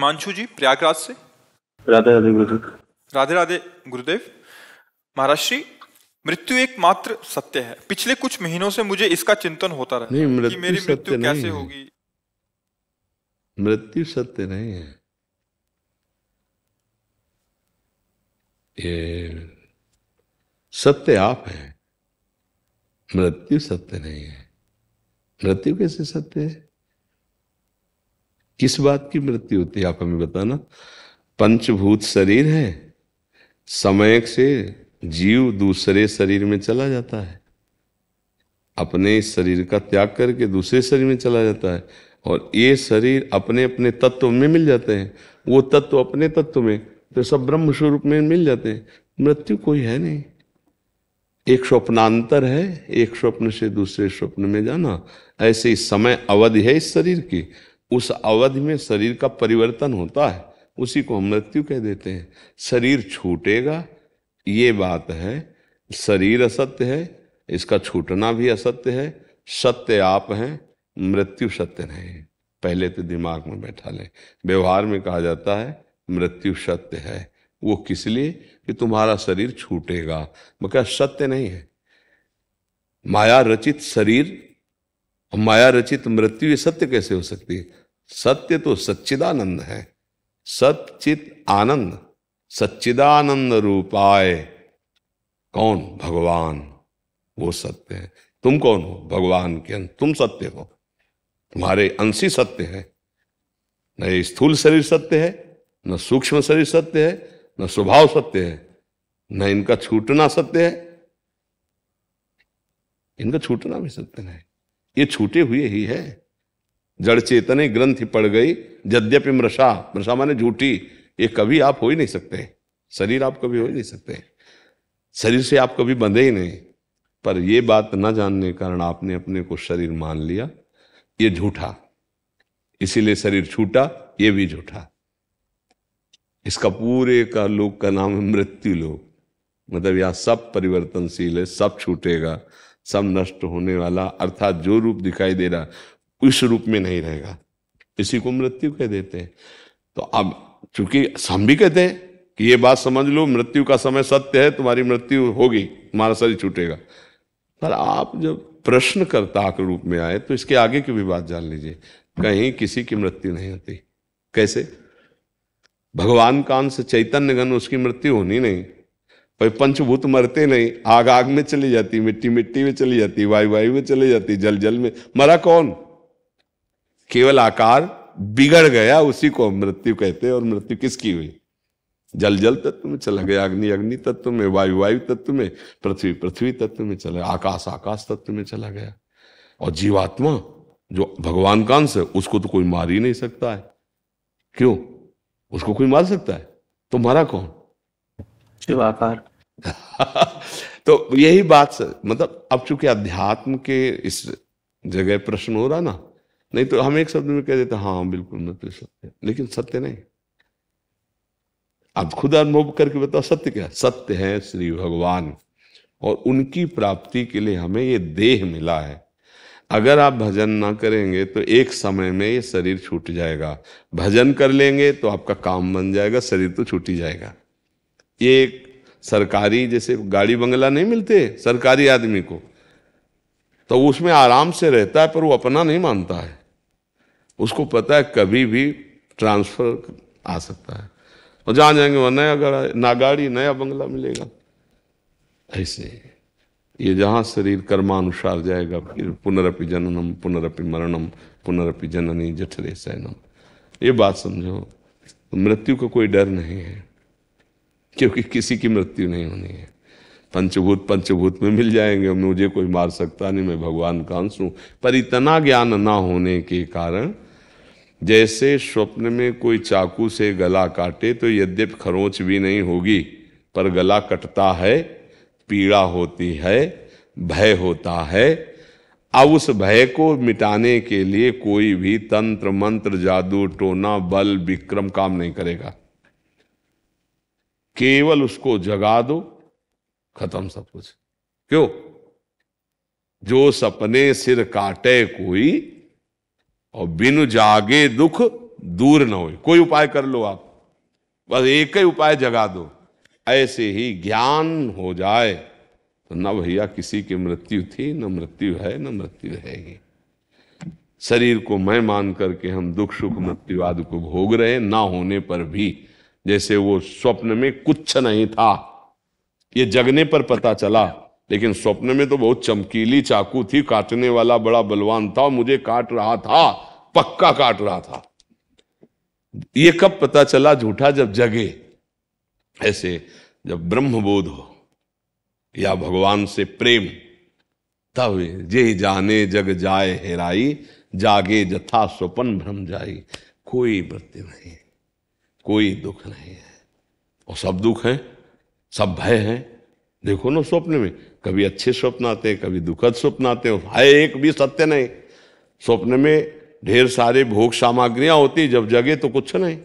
हिमांशु जी प्रयागराज से राधे राधे गुरुदेव राधे राधे गुरुदेव महाराज श्री मृत्यु एक मात्र सत्य है पिछले कुछ महीनों से मुझे इसका चिंतन होता रहा नहीं, कि मेरी मृत्यु कैसे होगी मृत्यु सत्य नहीं है ये सत्य आप है मृत्यु सत्य नहीं है मृत्यु कैसे सत्य है किस बात की मृत्यु होती है आप हमें बताना पंचभूत शरीर है समय से जीव दूसरे शरीर में चला जाता है अपने इस शरीर का त्याग करके दूसरे शरीर में चला जाता है और ये शरीर अपने अपने तत्व में मिल जाते हैं वो तत्व अपने तत्व में तो सब ब्रह्म स्वरूप में मिल जाते हैं मृत्यु कोई है नहीं एक स्वप्नांतर है एक स्वप्न से दूसरे स्वप्न में जाना ऐसे ही समय अवधि है इस शरीर की उस अवधि में शरीर का परिवर्तन होता है उसी को हम मृत्यु कह देते हैं शरीर छूटेगा ये बात है शरीर असत्य है इसका छूटना भी असत्य है सत्य आप हैं मृत्यु सत्य नहीं पहले तो दिमाग में बैठा लें व्यवहार में कहा जाता है मृत्यु सत्य है वो किस लिए कि तुम्हारा शरीर छूटेगा मगर सत्य नहीं है माया रचित शरीर माया रचित मृत्यु ये सत्य कैसे हो सकती है सत्य तो सच्चिदानंद है सचित आनंद सच्चिदानंद रूपाय कौन भगवान वो सत्य है तुम कौन हो भगवान के अंश तुम सत्य हो तुम्हारे अंश ही सत्य है न ये स्थूल शरीर सत्य है न सूक्ष्म शरीर सत्य है न स्वभाव सत्य है न इनका छूटना सत्य है इनका छूटना भी सत्य नहीं ये छूटे हुए ही है जड़ चेतने ग्रंथि पड़ गई यद्यपि मृषा मृषा माने झूठी ये कभी आप हो ही नहीं सकते शरीर आप कभी हो ही नहीं सकते शरीर से आप कभी बंधे ही नहीं पर यह बात न जानने के कारण आपने अपने को शरीर मान लिया ये झूठा इसीलिए शरीर छूटा ये भी झूठा इसका पूरे का लोक का नाम है मृत्यु लोक मतलब यह सब परिवर्तनशील है सब छूटेगा सब नष्ट होने वाला अर्थात जो रूप दिखाई दे रहा इस रूप में नहीं रहेगा इसी को मृत्यु कह देते हैं तो अब चूंकि हम भी कहते हैं कि ये बात समझ लो मृत्यु का समय सत्य है तुम्हारी मृत्यु होगी तुम्हारा शरीर छूटेगा पर आप जब प्रश्नकर्ता के रूप में आए तो इसके आगे की भी बात जान लीजिए कहीं किसी की मृत्यु नहीं होती कैसे भगवान कान से चैतन्य गण उसकी मृत्यु होनी नहीं भाई पंचभूत मरते नहीं आग आग में चली जाती मिट्टी मिट्टी में चली जाती वायु वायु में चली जाती जल जल में मरा कौन केवल आकार बिगड़ गया उसी को मृत्यु कहते हैं और मृत्यु किसकी हुई जल जल तत्व में चला गया अग्नि अग्नि तत्व में वायु वायु तत्व में पृथ्वी पृथ्वी तत्व में चला आकाश आकाश तत्व में चला गया और जीवात्मा जो भगवान का अंश है उसको तो कोई मार ही नहीं सकता है क्यों उसको कोई मार सकता है तो मारा कौन शिवाकार तो यही बात मतलब अब चूंकि अध्यात्म के इस जगह प्रश्न हो रहा ना नहीं तो हम एक शब्द में कह देते हाँ हाँ बिल्कुल तो सत्य लेकिन सत्य नहीं आप खुद अनुभव करके बताओ सत्य क्या सत्य है श्री भगवान और उनकी प्राप्ति के लिए हमें ये देह मिला है अगर आप भजन ना करेंगे तो एक समय में ये शरीर छूट जाएगा भजन कर लेंगे तो आपका काम बन जाएगा शरीर तो छूट ही जाएगा ये एक सरकारी जैसे गाड़ी बंगला नहीं मिलते सरकारी आदमी को तो उसमें आराम से रहता है पर वो अपना नहीं मानता है उसको पता है कभी भी ट्रांसफर आ सकता है और जहाँ जाएंगे वहाँ नया गाड़ी ना गाड़ी नया बंगला मिलेगा ऐसे ये जहाँ शरीर कर्मानुसार जाएगा फिर पुनरअपि जननम पुनरअपि मरणम पुनरअपि जननी जठरे सैनम ये बात समझो मृत्यु का को कोई डर नहीं है क्योंकि किसी की मृत्यु नहीं होनी है पंचभूत पंचभूत में मिल जाएंगे मुझे कोई मार सकता नहीं मैं भगवान का अंश हूँ पर इतना ज्ञान ना होने के कारण जैसे स्वप्न में कोई चाकू से गला काटे तो यद्यप खरोंच भी नहीं होगी पर गला कटता है पीड़ा होती है भय होता है अब उस भय को मिटाने के लिए कोई भी तंत्र मंत्र जादू टोना बल विक्रम काम नहीं करेगा केवल उसको जगा दो खत्म सब कुछ क्यों जो सपने सिर काटे कोई और बिनु जागे दुख दूर न हो कोई उपाय कर लो आप बस एक ही उपाय जगा दो ऐसे ही ज्ञान हो जाए तो न भैया किसी की मृत्यु थी न मृत्यु है न मृत्यु रहेगी शरीर को मैं मान करके हम दुख सुख मृत्यु आदि को भोग रहे ना होने पर भी जैसे वो स्वप्न में कुछ नहीं था ये जगने पर पता चला लेकिन स्वप्न में तो बहुत चमकीली चाकू थी काटने वाला बड़ा बलवान था मुझे काट रहा था पक्का काट रहा था ये कब पता चला झूठा जब जगे ऐसे जब ब्रह्मबोध हो या भगवान से प्रेम तब जे जाने जग जाए हेराई जागे जथा स्वपन भ्रम जाई कोई मृत्यु नहीं कोई दुख नहीं है और सब दुख है सब भय है देखो ना स्वप्न में कभी अच्छे स्वप्न आते हैं कभी दुखद स्वप्न आते हैं हाय एक भी सत्य नहीं स्वप्न में ढेर सारे भोग सामग्रियां होती जब जगे तो कुछ नहीं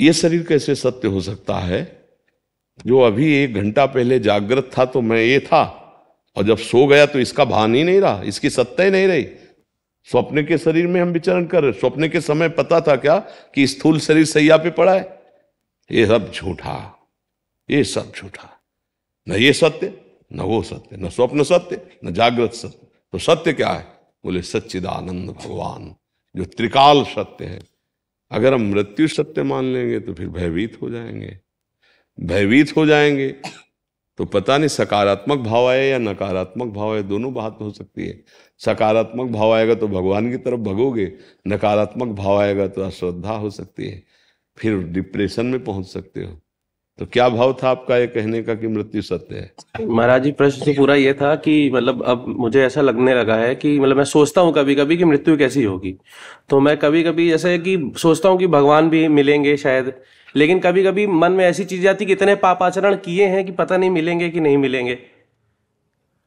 ये शरीर कैसे सत्य हो सकता है जो अभी एक घंटा पहले जागृत था तो मैं ये था और जब सो गया तो इसका भान ही नहीं रहा इसकी सत्ता ही नहीं रही स्वप्न के शरीर में हम विचरण कर रहे स्वप्न के समय पता था क्या कि स्थूल शरीर सैया पे पड़ा है ये सब झूठा ये सब झूठा न ये सत्य न वो सत्य न स्वप्न सत्य न जागृत सत्य तो सत्य क्या है बोले सच्चिदानंद भगवान जो त्रिकाल सत्य है अगर हम मृत्यु सत्य मान लेंगे तो फिर भयभीत हो जाएंगे भयभीत हो जाएंगे तो पता नहीं सकारात्मक भाव आए या नकारात्मक भाव आए दोनों बात हो सकती है सकारात्मक भाव आएगा तो भगवान की तरफ भगोगे नकारात्मक भाव आएगा तो अश्रद्धा हो सकती है फिर डिप्रेशन में पहुंच सकते हो तो क्या भाव था आपका ये कहने का कि मृत्यु सत्य है महाराज जी प्रश्न तो पूरा ये था कि मतलब अब मुझे ऐसा लगने लगा है कि मतलब मैं सोचता हूँ कभी कभी कि मृत्यु कैसी होगी तो मैं कभी कभी जैसे कि सोचता हूँ कि भगवान भी मिलेंगे शायद लेकिन कभी कभी मन में ऐसी चीज आती कि इतने पाप आचरण किए हैं कि पता नहीं मिलेंगे कि नहीं मिलेंगे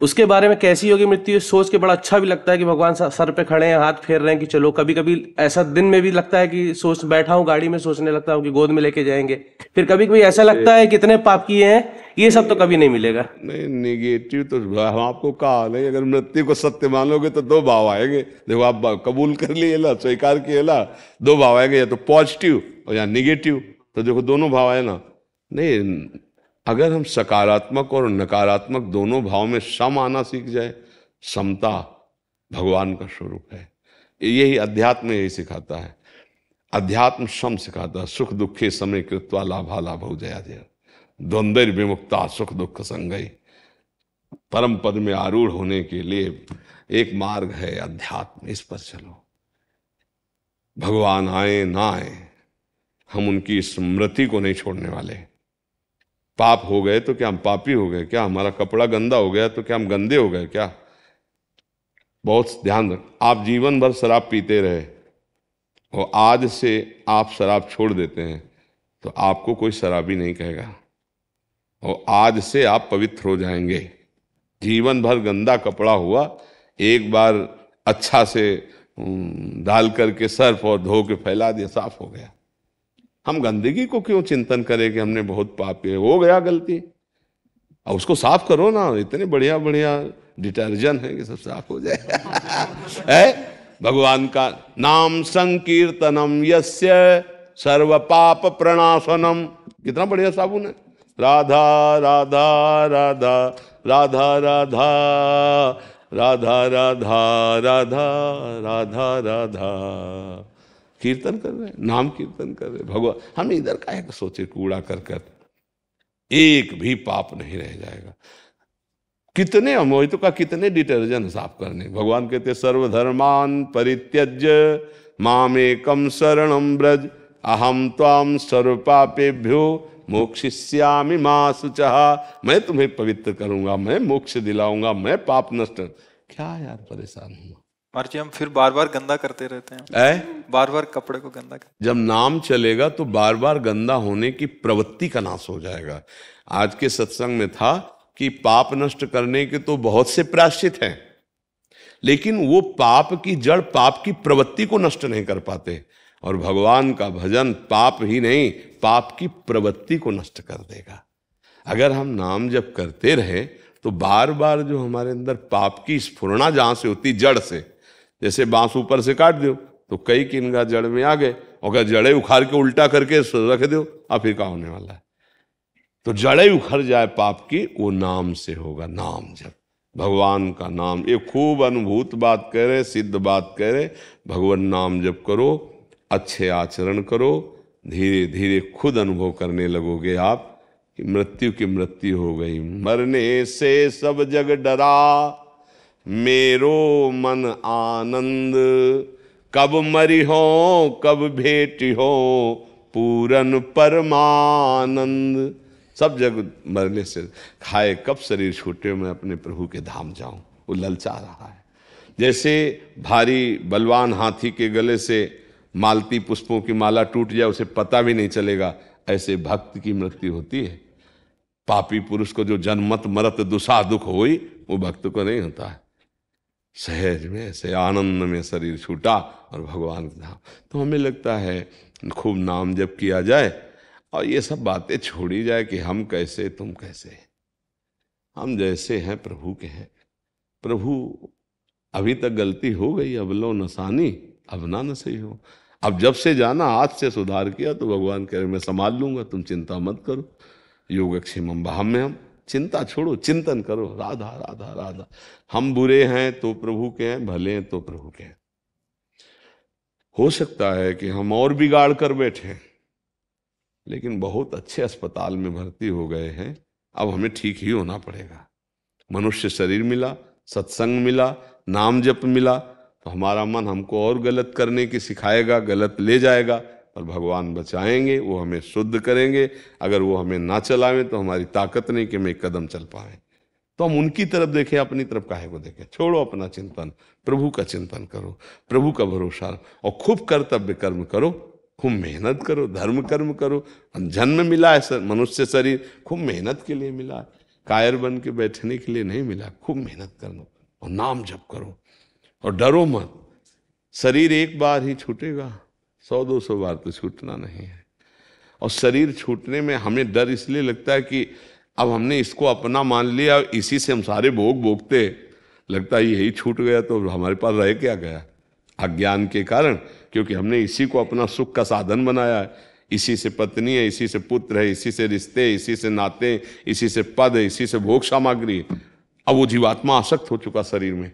उसके बारे में कैसी होगी मृत्यु सोच के बड़ा अच्छा भी लगता है कि भगवान सर पे खड़े हैं हाथ फेर रहे हैं कि चलो कभी कभी ऐसा दिन में भी लगता है कि सोच बैठा हूँ गाड़ी में सोचने लगता हूँ कि गोद में लेके जाएंगे फिर कभी कभी ऐसा लगता है कितने पाप किए हैं ये सब तो कभी नहीं मिलेगा नहीं निगेटिव तो हम आपको कहा नहीं अगर मृत्यु को सत्य मानोगे तो दो भाव आएंगे देखो आप कबूल कर लिए ला स्वीकार किए ला दो भाव आएंगे या तो पॉजिटिव और या निगेटिव तो देखो दोनों भाव आए ना नहीं अगर हम सकारात्मक और नकारात्मक दोनों भाव में सम आना सीख जाए समता भगवान का स्वरूप है यही अध्यात्म यही सिखाता है अध्यात्म सम सिखाता है सुख दुखे समय कृत्वा लाभा लाभ हो जया जय द्वंद्व विमुक्ता सुख दुख संगई परम पद में आरूढ़ होने के लिए एक मार्ग है अध्यात्म इस पर चलो भगवान आए ना आए हम उनकी स्मृति को नहीं छोड़ने वाले पाप हो गए तो क्या हम पापी हो गए क्या हमारा कपड़ा गंदा हो गया तो क्या हम गंदे हो गए क्या बहुत ध्यान रख आप जीवन भर शराब पीते रहे और आज से आप शराब छोड़ देते हैं तो आपको कोई शराबी नहीं कहेगा और आज से आप पवित्र हो जाएंगे जीवन भर गंदा कपड़ा हुआ एक बार अच्छा से डाल करके सर्फ और धो के फैला दिया साफ हो गया हम गंदगी को क्यों चिंतन करें कि हमने बहुत पाप किए हो गया गलती और उसको साफ करो ना इतने बढ़िया बढ़िया डिटर्जेंट है कि सब साफ हो जाए है भगवान का नाम संकीर्तनम यस्य सर्व पाप प्रणाशनम कितना बढ़िया साबुन है राधा राधा राधा राधा राधा राधा राधा राधा राधा राधा कीर्तन कर रहे हैं नाम कीर्तन कर रहे हैं भगवान हमने इधर का एक सोचे कूड़ा कर कर एक भी पाप नहीं रह जाएगा कितने अमोहित का कितने डिटर्जेंट साफ करने भगवान कहते सर्वधर्मान मामे मामेकम शरणम ब्रज अहम ताम सर्व पापेभ्यो मोक्षिष्यामि माँ सुचहा मैं तुम्हें पवित्र करूंगा मैं मोक्ष दिलाऊंगा मैं पाप नष्ट क्या यार परेशान हुआ महाराज हम फिर बार बार गंदा करते रहते हैं बार बार कपड़े को गंदा कर जब नाम चलेगा तो बार बार गंदा होने की प्रवृत्ति का नाश हो जाएगा आज के सत्संग में था कि पाप नष्ट करने के तो बहुत से प्राश्चित हैं लेकिन वो पाप की जड़ पाप की प्रवृत्ति को नष्ट नहीं कर पाते और भगवान का भजन पाप ही नहीं पाप की प्रवृत्ति को नष्ट कर देगा अगर हम नाम जब करते रहे तो बार बार जो हमारे अंदर पाप की स्फुरना जहां से होती जड़ से जैसे बांस ऊपर से काट दो तो कई किनगा जड़ में आ गए और अगर जड़े उखाड़ के उल्टा करके रख दो अब फिर कहा होने वाला है तो जड़े उखड़ जाए पाप की वो नाम से होगा नाम जब भगवान का नाम ये खूब अनुभूत बात कह रहे सिद्ध बात कह रहे भगवान नाम जब करो अच्छे आचरण करो धीरे धीरे खुद अनुभव करने लगोगे आप कि मृत्यु की मृत्यु हो गई मरने से सब जग डरा मेरो मन आनंद कब मरी हो कब भेट हो पूरन परमानंद सब जग मरने से खाए कब शरीर छूटे मैं अपने प्रभु के धाम जाऊं वो ललचा रहा है जैसे भारी बलवान हाथी के गले से मालती पुष्पों की माला टूट जाए उसे पता भी नहीं चलेगा ऐसे भक्त की मृत्यु होती है पापी पुरुष को जो जनमत मरत दुसा दुख हो वो भक्त को नहीं होता है सहज में से आनंद में शरीर छूटा और भगवान का धाम तो हमें लगता है खूब नाम जब किया जाए और ये सब बातें छोड़ी जाए कि हम कैसे तुम कैसे हम जैसे हैं प्रभु के हैं प्रभु अभी तक गलती हो गई अब लो नसानी अब ना न सही हो अब जब से जाना आज से सुधार किया तो भगवान कह रहे मैं संभाल लूंगा तुम चिंता मत करो योगक्षेम हम में हम चिंता छोड़ो चिंतन करो राधा राधा राधा हम बुरे हैं तो प्रभु के हैं भले हैं तो प्रभु के हैं हो सकता है कि हम और बिगाड़ कर बैठे लेकिन बहुत अच्छे अस्पताल में भर्ती हो गए हैं अब हमें ठीक ही होना पड़ेगा मनुष्य शरीर मिला सत्संग मिला नाम जप मिला तो हमारा मन हमको और गलत करने की सिखाएगा गलत ले जाएगा पर भगवान बचाएंगे वो हमें शुद्ध करेंगे अगर वो हमें ना चलाएं तो हमारी ताकत नहीं कि हम एक कदम चल पाए तो हम उनकी तरफ देखें अपनी तरफ काहे को देखें छोड़ो अपना चिंतन प्रभु का चिंतन करो प्रभु का भरोसा और खूब कर्तव्य कर्म करो खूब मेहनत करो धर्म कर्म करो जन्म मिला है सर मनुष्य शरीर खूब मेहनत के लिए मिला है कायर बन के बैठने के लिए नहीं मिला खूब मेहनत करो और नाम जप करो और डरो मत शरीर एक बार ही छूटेगा सौ दो सौ बार तो छूटना नहीं है और शरीर छूटने में हमें डर इसलिए लगता है कि अब हमने इसको अपना मान लिया इसी से हम सारे भोग भोगते लगता है यही छूट गया तो हमारे पास रह क्या गया अज्ञान के कारण क्योंकि हमने इसी को अपना सुख का साधन बनाया है इसी से पत्नी है इसी से पुत्र है इसी से रिश्ते इसी से नाते इसी से पद है इसी से भोग सामग्री अब वो जीवात्मा आसक्त हो चुका शरीर में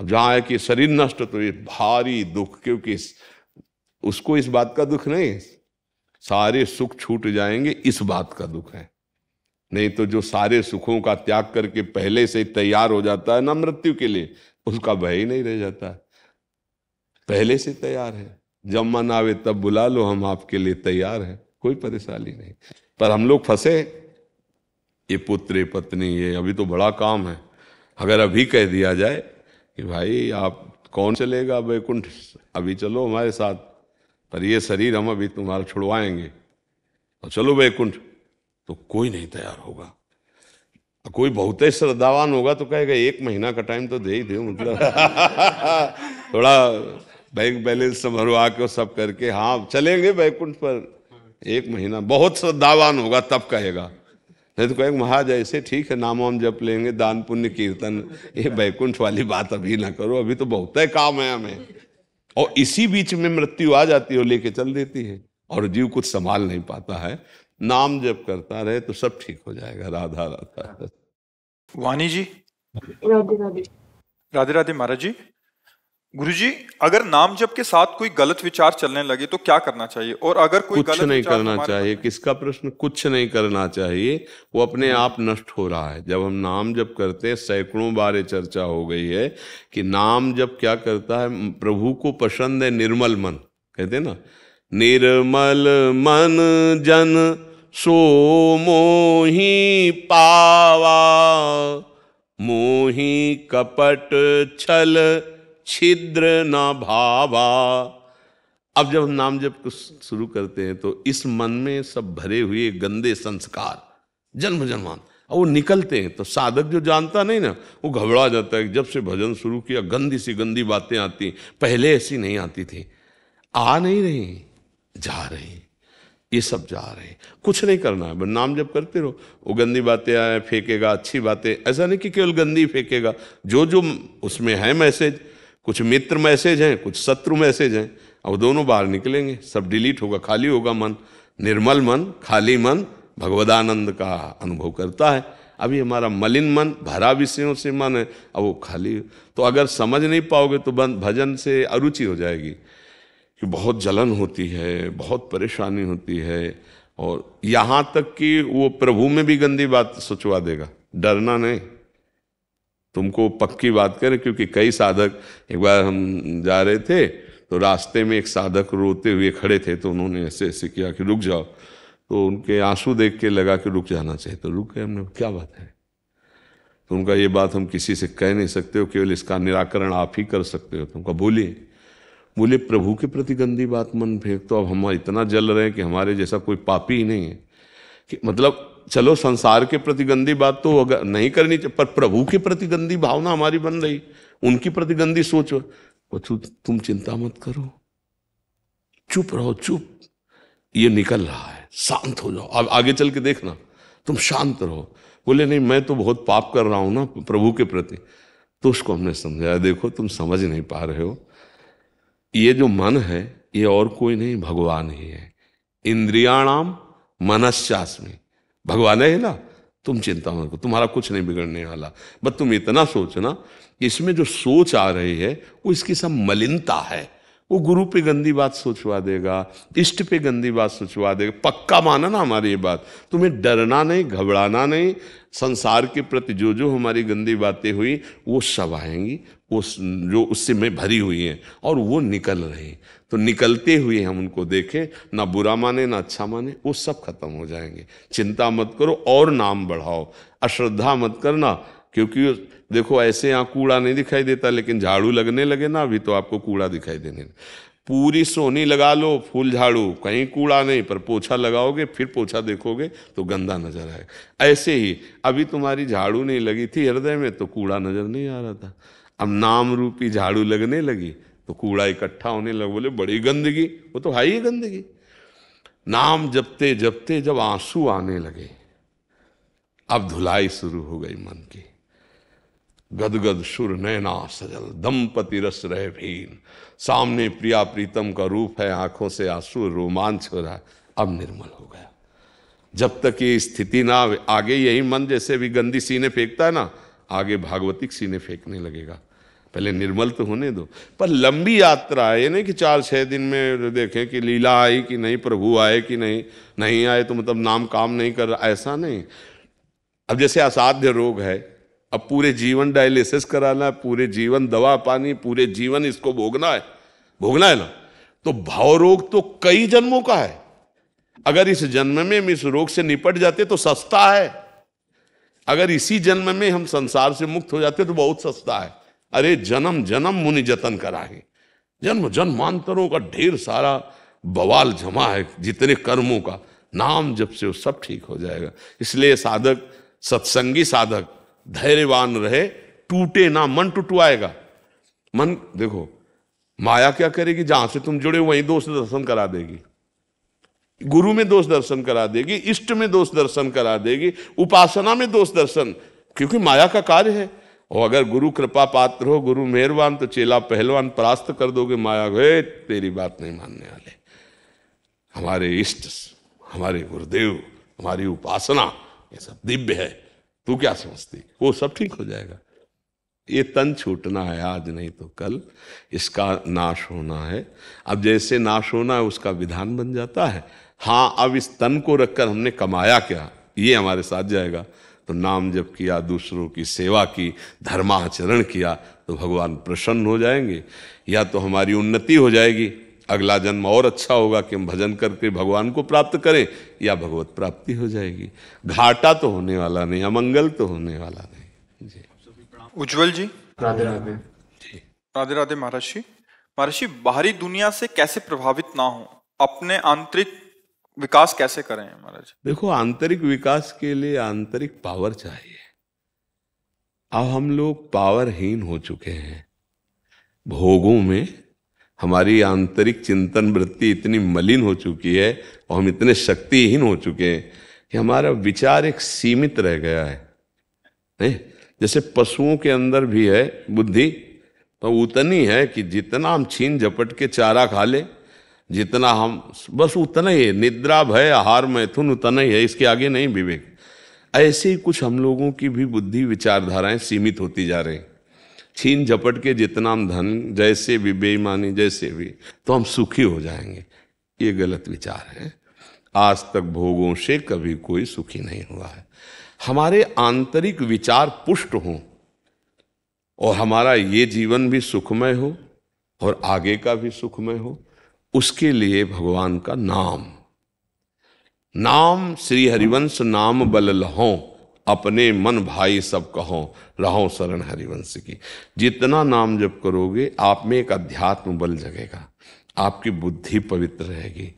अब जहाँ है कि शरीर नष्ट तो ये भारी दुख क्योंकि उसको इस बात का दुख नहीं सारे सुख छूट जाएंगे इस बात का दुख है नहीं तो जो सारे सुखों का त्याग करके पहले से तैयार हो जाता है ना मृत्यु के लिए उसका भय ही नहीं रह जाता पहले से तैयार है जब मन आवे तब बुला लो हम आपके लिए तैयार हैं कोई परेशानी नहीं पर हम लोग फंसे ये पुत्र पत्नी ये अभी तो बड़ा काम है अगर अभी कह दिया जाए कि भाई आप कौन चलेगा वैकुंठ अभी चलो हमारे साथ पर ये शरीर हम अभी तुम्हारा छुड़वाएंगे और तो चलो वैकुंठ तो कोई नहीं तैयार होगा कोई बहुत ही श्रद्धावान होगा तो कहेगा एक महीना का टाइम तो दे ही दे मतलब थोड़ा बैंक बैलेंस संभरवा के सब करके हाँ चलेंगे वैकुंठ पर एक महीना बहुत श्रद्धावान होगा तब कहेगा नहीं तो कहेगा महाराज ऐसे ठीक है नाम वाम जप लेंगे दान पुण्य कीर्तन ये वैकुंठ वाली बात अभी ना करो अभी तो बहुत है काम है हमें और इसी बीच में मृत्यु आ जाती है और लेके चल देती है और जीव कुछ संभाल नहीं पाता है नाम जब करता रहे तो सब ठीक हो जाएगा राधा राधा वाणी जी राधे राधे राधे राधे महाराज जी गुरुजी अगर नाम जप के साथ कोई गलत विचार चलने लगे तो क्या करना चाहिए और अगर कोई कुछ गलत नहीं करना चाहिए किसका प्रश्न कुछ नहीं करना चाहिए वो अपने आप नष्ट हो रहा है जब हम नाम जप करते हैं सैकड़ों बारे चर्चा हो गई है कि नाम जप क्या करता है प्रभु को पसंद है निर्मल मन कहते ना निर्मल मन जन सो मोही पावा मोही कपट छल छिद्र न भावा अब जब हम नाम जब कुछ शुरू करते हैं तो इस मन में सब भरे हुए गंदे संस्कार जन्म जन्मान और वो निकलते हैं तो साधक जो जानता नहीं ना वो घबरा जाता है जब से भजन शुरू किया गंदी सी गंदी बातें आती पहले ऐसी नहीं आती थी आ नहीं रही जा रही ये सब जा रहे हैं कुछ नहीं करना है नाम जब करते रहो वो गंदी बातें आए फेंकेगा अच्छी बातें ऐसा नहीं कि केवल गंदी फेंकेगा जो जो उसमें है मैसेज कुछ मित्र मैसेज हैं कुछ शत्रु मैसेज हैं अब दोनों बाहर निकलेंगे सब डिलीट होगा खाली होगा मन निर्मल मन खाली मन भगवदानंद का अनुभव करता है अभी हमारा मलिन मन भरा विषयों से मन है अब वो खाली तो अगर समझ नहीं पाओगे तो भजन से अरुचि हो जाएगी कि बहुत जलन होती है बहुत परेशानी होती है और यहाँ तक कि वो प्रभु में भी गंदी बात सोचवा देगा डरना नहीं तुमको पक्की बात करें क्योंकि कई साधक एक बार हम जा रहे थे तो रास्ते में एक साधक रोते हुए खड़े थे तो उन्होंने ऐसे ऐसे किया कि रुक जाओ तो उनके आंसू देख के लगा कि रुक जाना चाहिए तो रुक गए हमने क्या बात है तो उनका ये बात हम किसी से कह नहीं सकते हो केवल इसका निराकरण आप ही कर सकते हो तुमका तो बोलिए बोले प्रभु के प्रति गंदी बात मन फेंक तो अब हम इतना जल रहे हैं कि हमारे जैसा कोई पापी ही नहीं है कि मतलब चलो संसार के प्रति गंदी बात तो अगर नहीं करनी चाहिए पर प्रभु के प्रति गंदी भावना हमारी बन रही उनकी प्रति गंदी सोच बच्चू तुम चिंता मत करो चुप रहो चुप ये निकल रहा है शांत हो जाओ अब आगे चल के देखना तुम शांत रहो बोले नहीं मैं तो बहुत पाप कर रहा हूं ना प्रभु के प्रति तो उसको हमने समझाया देखो तुम समझ नहीं पा रहे हो ये जो मन है ये और कोई नहीं भगवान ही है इंद्रियाणाम मनस्यास्मी भगवान है ना तुम चिंता मत करो तुम्हारा कुछ नहीं बिगड़ने वाला बस तुम इतना सोचना कि इसमें जो सोच आ रही है वो इसकी सब मलिनता है वो गुरु पे गंदी बात सोचवा देगा इष्ट पे गंदी बात सोचवा देगा पक्का माना ना हमारी ये बात तुम्हें डरना नहीं घबराना नहीं संसार के प्रति जो जो हमारी गंदी बातें हुई वो सब आएंगी वो जो उससे में भरी हुई हैं और वो निकल रही तो निकलते हुए हम उनको देखें ना बुरा माने ना अच्छा माने वो सब खत्म हो जाएंगे चिंता मत करो और नाम बढ़ाओ अश्रद्धा मत करना क्योंकि देखो ऐसे यहाँ कूड़ा नहीं दिखाई देता लेकिन झाड़ू लगने लगे ना अभी तो आपको कूड़ा दिखाई देने पूरी सोनी लगा लो फूल झाड़ू कहीं कूड़ा नहीं पर पोछा लगाओगे फिर पोछा देखोगे तो गंदा नजर आएगा ऐसे ही अभी तुम्हारी झाड़ू नहीं लगी थी हृदय में तो कूड़ा नजर नहीं आ रहा था अब नाम रूपी झाड़ू लगने लगी तो कूड़ा इकट्ठा होने लगा बोले बड़ी गंदगी वो तो है ही गंदगी नाम जपते जपते जब आंसू आने लगे अब धुलाई शुरू हो गई मन की गदगद सुर नैना सजल दंपति रस रहे भीन सामने प्रिया प्रीतम का रूप है आंखों से आंसू रोमांच हो रहा है अब निर्मल हो गया जब तक ये स्थिति ना आगे यही मन जैसे भी गंदी सीने फेंकता है ना आगे भागवतिक सीने फेंकने लगेगा पहले निर्मल तो होने दो पर लंबी यात्रा है ये नहीं कि चार छः दिन में देखें कि लीला आई कि नहीं प्रभु आए कि नहीं नहीं आए तो मतलब नाम काम नहीं कर रहा ऐसा नहीं अब जैसे असाध्य रोग है अब पूरे जीवन डायलिसिस कराना है पूरे जीवन दवा पानी पूरे जीवन इसको भोगना है भोगना है ना तो भाव रोग तो कई जन्मों का है अगर इस जन्म में हम इस रोग से निपट जाते तो सस्ता है अगर इसी जन्म में हम संसार से मुक्त हो जाते तो बहुत सस्ता है अरे जन्म जन्म मुनि जतन कराए जन्म जन्मांतरों का ढेर सारा बवाल जमा है जितने कर्मों का नाम जब से वो सब ठीक हो जाएगा इसलिए साधक सत्संगी साधक धैर्यवान रहे टूटे ना मन टूटवाएगा मन देखो माया क्या करेगी जहां से तुम जुड़े वहीं दोष दर्शन करा देगी गुरु में दोष दर्शन करा देगी इष्ट में दोष दर्शन करा देगी उपासना में दोष दर्शन क्योंकि माया का कार्य है और अगर गुरु कृपा पात्र हो गुरु मेहरबान तो चेला पहलवान परास्त कर दोगे माया गए तेरी बात नहीं मानने वाले हमारे इष्ट हमारे गुरुदेव हमारी उपासना ये सब दिव्य है तू क्या समझती वो सब ठीक हो जाएगा ये तन छूटना है आज नहीं तो कल इसका नाश होना है अब जैसे नाश होना है उसका विधान बन जाता है हाँ अब इस तन को रखकर हमने कमाया क्या ये हमारे साथ जाएगा तो नाम जब किया दूसरों की सेवा की धर्माचरण किया तो भगवान प्रसन्न हो जाएंगे या तो हमारी उन्नति हो जाएगी अगला जन्म और अच्छा होगा कि हम भजन करके भगवान को प्राप्त करें या भगवत प्राप्ति हो जाएगी घाटा तो होने वाला नहीं अमंगल तो होने वाला नहीं जी उज्जवल जी राधे राधे जी राधे राधे महर्षि महर्षि बाहरी दुनिया से कैसे प्रभावित ना हो अपने आंतरिक विकास कैसे करें महाराज देखो आंतरिक विकास के लिए आंतरिक पावर चाहिए अब हम लोग पावरहीन हो चुके हैं भोगों में हमारी आंतरिक चिंतन वृत्ति इतनी मलिन हो चुकी है और हम इतने शक्तिहीन हो चुके हैं कि हमारा विचार एक सीमित रह गया है नहीं जैसे पशुओं के अंदर भी है बुद्धि तो उतनी है कि जितना हम छीन झपट के चारा खा ले जितना हम बस उतना ही है निद्रा भय आहार मैथुन उतना ही है इसके आगे नहीं विवेक ऐसे ही कुछ हम लोगों की भी बुद्धि विचारधाराएं सीमित होती जा रही छीन झपट के जितना हम धन जैसे भी बेईमानी जैसे भी तो हम सुखी हो जाएंगे ये गलत विचार है आज तक भोगों से कभी कोई सुखी नहीं हुआ है हमारे आंतरिक विचार पुष्ट हों और हमारा ये जीवन भी सुखमय हो और आगे का भी सुखमय हो उसके लिए भगवान का नाम नाम श्री हरिवंश नाम बल लहों अपने मन भाई सब कहो रहो शरण हरिवंश की जितना नाम जप करोगे आप में एक अध्यात्म बल जगेगा आपकी बुद्धि पवित्र रहेगी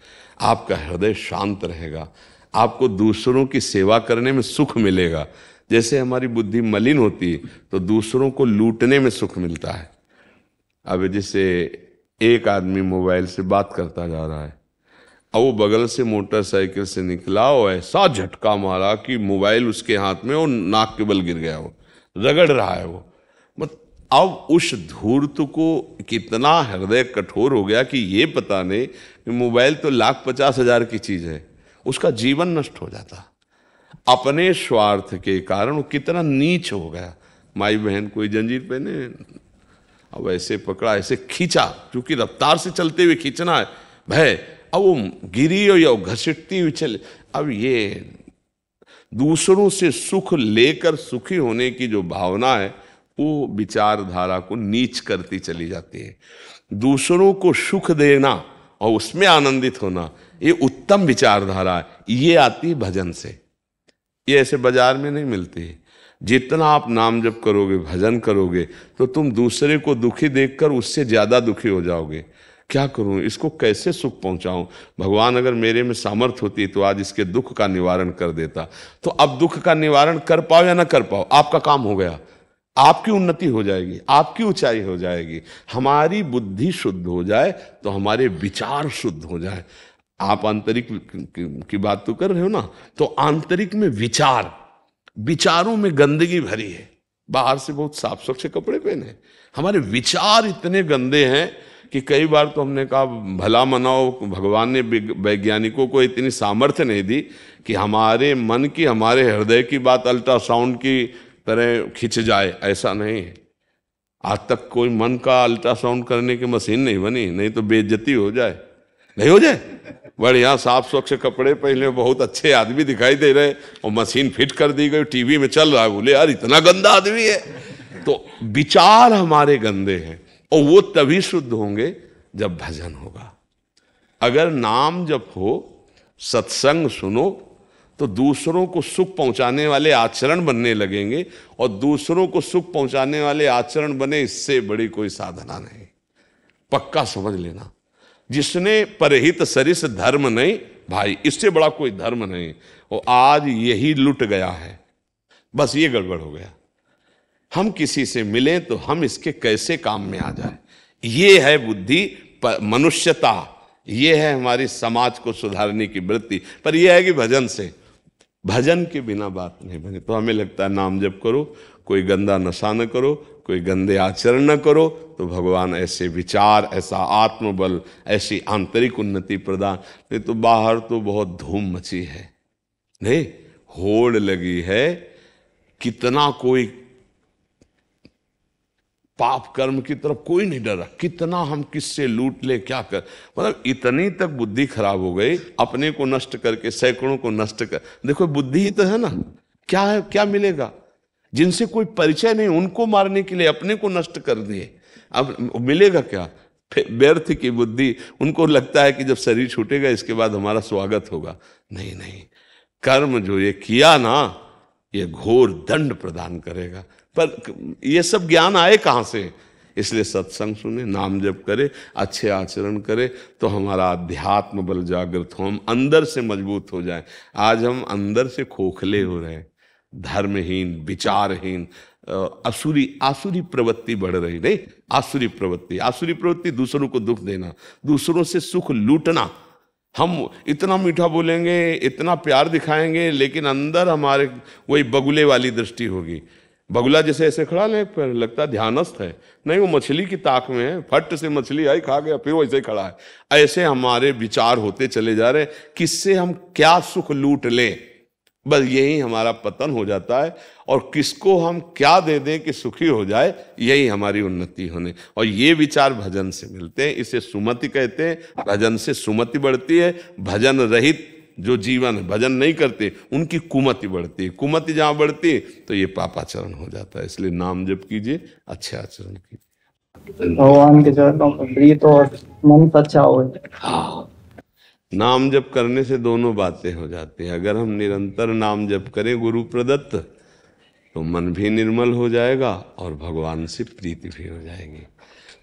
आपका हृदय शांत रहेगा आपको दूसरों की सेवा करने में सुख मिलेगा जैसे हमारी बुद्धि मलिन होती तो दूसरों को लूटने में सुख मिलता है अब जैसे एक आदमी मोबाइल से बात करता जा रहा है अब वो बगल से मोटरसाइकिल से निकला और ऐसा झटका मारा कि मोबाइल उसके हाथ में और नाक के बल गिर गया वो रगड़ रहा है वो मत अब उस धूर्त को कितना हृदय कठोर हो गया कि ये पता नहीं कि मोबाइल तो लाख पचास हजार की चीज़ है उसका जीवन नष्ट हो जाता अपने स्वार्थ के कारण वो कितना नीच हो गया माई बहन कोई जंजीर पहने अब ऐसे पकड़ा ऐसे खींचा क्योंकि रफ्तार से चलते हुए खींचना है भय अब वो गिरी हो या घसीटती हुई चले अब ये दूसरों से सुख लेकर सुखी होने की जो भावना है वो विचारधारा को नीच करती चली जाती है दूसरों को सुख देना और उसमें आनंदित होना ये उत्तम विचारधारा है ये आती भजन से ये ऐसे बाजार में नहीं मिलती है जितना आप नाम जप करोगे भजन करोगे तो तुम दूसरे को दुखी देखकर उससे ज़्यादा दुखी हो जाओगे क्या करूं इसको कैसे सुख पहुंचाऊं भगवान अगर मेरे में सामर्थ्य होती तो आज इसके दुख का निवारण कर देता तो अब दुख का निवारण कर पाओ या ना कर पाओ आपका काम हो गया आपकी उन्नति हो जाएगी आपकी ऊंचाई हो जाएगी हमारी बुद्धि शुद्ध हो जाए तो हमारे विचार शुद्ध हो जाए आप आंतरिक की बात तो कर रहे हो ना तो आंतरिक में विचार विचारों में गंदगी भरी है बाहर से बहुत साफ स्वच्छ कपड़े पहने हमारे विचार इतने गंदे हैं कि कई बार तो हमने कहा भला मनाओ भगवान ने वैज्ञानिकों को इतनी सामर्थ्य नहीं दी कि हमारे मन की हमारे हृदय की बात अल्ट्रासाउंड की तरह खिंच जाए ऐसा नहीं है आज तक कोई मन का अल्ट्रासाउंड करने की मशीन नहीं बनी नहीं तो बेज्जती हो जाए नहीं हो जाए बढ़िया साफ स्वच्छ कपड़े पहले बहुत अच्छे आदमी दिखाई दे रहे और मशीन फिट कर दी गई टीवी में चल रहा है बोले यार इतना गंदा आदमी है तो विचार हमारे गंदे हैं और वो तभी शुद्ध होंगे जब भजन होगा अगर नाम जब हो सत्संग सुनो तो दूसरों को सुख पहुंचाने वाले आचरण बनने लगेंगे और दूसरों को सुख पहुंचाने वाले आचरण बने इससे बड़ी कोई साधना नहीं पक्का समझ लेना जिसने परहित सरिस धर्म नहीं भाई इससे बड़ा कोई धर्म नहीं और आज यही लुट गया है बस ये गड़बड़ हो गया हम किसी से मिलें तो हम इसके कैसे काम में आ जाए ये है बुद्धि मनुष्यता ये है हमारी समाज को सुधारने की वृत्ति पर यह है कि भजन से भजन के बिना बात नहीं बने तो हमें लगता है नाम जप करो कोई गंदा नशा न करो कोई गंदे आचरण न करो तो भगवान ऐसे विचार ऐसा आत्मबल ऐसी आंतरिक उन्नति प्रदान नहीं तो बाहर तो बहुत धूम मची है नहीं होड़ लगी है कितना कोई पाप कर्म की तरफ कोई नहीं डरा कितना हम किससे लूट ले क्या कर मतलब इतनी तक बुद्धि खराब हो गई अपने को नष्ट करके सैकड़ों को नष्ट कर देखो बुद्धि ही तो है ना क्या है क्या मिलेगा जिनसे कोई परिचय नहीं उनको मारने के लिए अपने को नष्ट कर दिए अब मिलेगा क्या व्यर्थ की बुद्धि उनको लगता है कि जब शरीर छूटेगा इसके बाद हमारा स्वागत होगा नहीं नहीं कर्म जो ये किया ना ये घोर दंड प्रदान करेगा पर ये सब ज्ञान आए कहाँ से इसलिए सत्संग सुने नाम जप करे अच्छे आचरण करे तो हमारा अध्यात्म बल जागृत हो हम अंदर से मजबूत हो जाए आज हम अंदर से खोखले हो रहे हैं धर्महीन विचारहीन असुरी आसुरी प्रवृत्ति बढ़ रही नहीं आसुरी प्रवृत्ति आसुरी प्रवृत्ति दूसरों को दुख देना दूसरों से सुख लूटना हम इतना मीठा बोलेंगे इतना प्यार दिखाएंगे लेकिन अंदर हमारे वही बगुले वाली दृष्टि होगी बगुला जैसे ऐसे खड़ा ले पर लगता ध्यानस्थ है नहीं वो मछली की ताक में है फट से मछली आई खा गया फिर वैसे ही खड़ा है ऐसे हमारे विचार होते चले जा रहे हैं किससे हम क्या सुख लूट लें बस यही हमारा पतन हो जाता है और किसको हम क्या दे दें कि सुखी हो जाए यही हमारी उन्नति होने और ये विचार भजन से मिलते हैं इसे सुमति कहते हैं भजन से सुमति बढ़ती है भजन रहित जो जीवन भजन नहीं करते उनकी कुमति बढ़ती है कुमति जहाँ बढ़ती है तो ये पापाचरण हो जाता है इसलिए नाम जप कीजिए अच्छे आचरण कीजिए भगवान के चरणों में प्रीत और मन हो हाँ नाम जप करने से दोनों बातें हो जाती है अगर हम निरंतर नाम जप करें गुरु प्रदत्त तो मन भी निर्मल हो जाएगा और भगवान से प्रीति भी हो जाएगी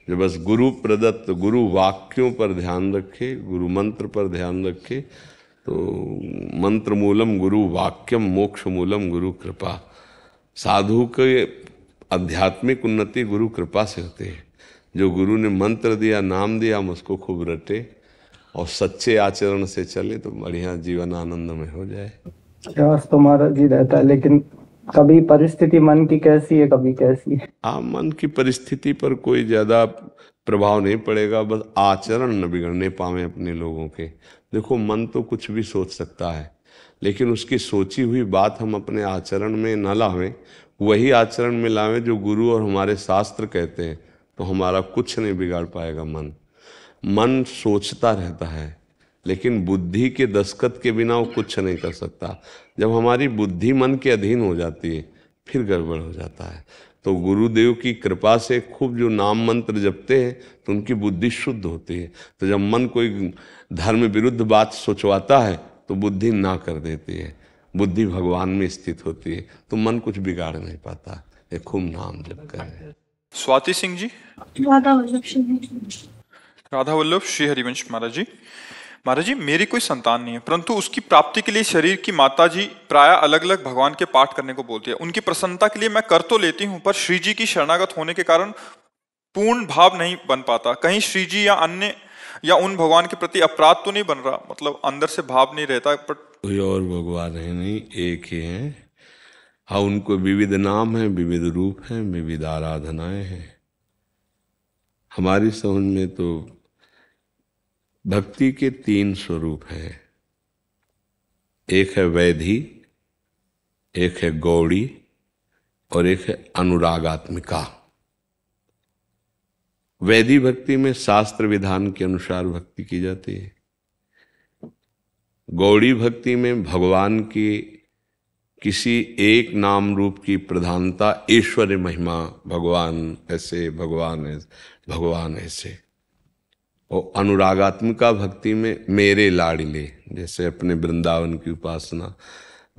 जो बस गुरु प्रदत्त गुरु वाक्यों पर ध्यान रखे गुरु मंत्र पर ध्यान रखे तो मंत्र मूलम गुरु वाक्यम मोक्ष मूलम गुरु कृपा साधु के आध्यात्मिक उन्नति गुरु कृपा से होती है जो गुरु ने मंत्र दिया नाम दिया हम उसको खूब रटे और सच्चे आचरण से चले तो बढ़िया जीवन आनंद में हो जाए तो महाराज जी रहता है लेकिन कभी परिस्थिति मन की कैसी है कभी कैसी है हाँ मन की परिस्थिति पर कोई ज्यादा प्रभाव नहीं पड़ेगा बस आचरण न बिगड़ने पावे अपने लोगों के देखो मन तो कुछ भी सोच सकता है लेकिन उसकी सोची हुई बात हम अपने आचरण में न लावें वही आचरण में लावें जो गुरु और हमारे शास्त्र कहते हैं तो हमारा कुछ नहीं बिगाड़ पाएगा मन मन सोचता रहता है लेकिन बुद्धि के दस्खत के बिना वो कुछ नहीं कर सकता जब हमारी बुद्धि मन के अधीन हो जाती है फिर गड़बड़ हो जाता है तो गुरुदेव की कृपा से खूब जो नाम मंत्र जपते हैं तो उनकी बुद्धि शुद्ध होती है तो जब मन कोई धर्म विरुद्ध बात सोचवाता है तो बुद्धि ना कर देती है बुद्धि भगवान में स्थित होती है तो मन कुछ बिगाड़ नहीं पाता ये खूब नाम जप करें स्वाति सिंह जी राधा वल्लभ श्री हरिवंश महाराज जी महाराज जी मेरी कोई संतान नहीं है परंतु उसकी प्राप्ति के लिए शरीर की माता जी प्राय अलग अलग भगवान के पाठ करने को बोलती है उनकी प्रसन्नता के लिए मैं कर तो लेती हूँ पर श्री जी की शरणागत होने के कारण पूर्ण भाव नहीं बन पाता कहीं श्री जी या अन्य या उन भगवान के प्रति अपराध तो नहीं बन रहा मतलब अंदर से भाव नहीं रहता पर कोई और भगवान है नहीं एक ही है हाँ उनको विविध नाम है विविध रूप है विविध आराधनाएं हैं हमारी समझ में तो भक्ति के तीन स्वरूप है एक है वैधि एक है गौड़ी और एक है अनुरागात्मिका वैधि भक्ति में शास्त्र विधान के अनुसार भक्ति की जाती है गौड़ी भक्ति में भगवान की किसी एक नाम रूप की प्रधानता ऐश्वर्य महिमा भगवान ऐसे भगवान ऐसे भगवान ऐसे और अनुरागात्मिका भक्ति में मेरे लाड़िले जैसे अपने वृंदावन की उपासना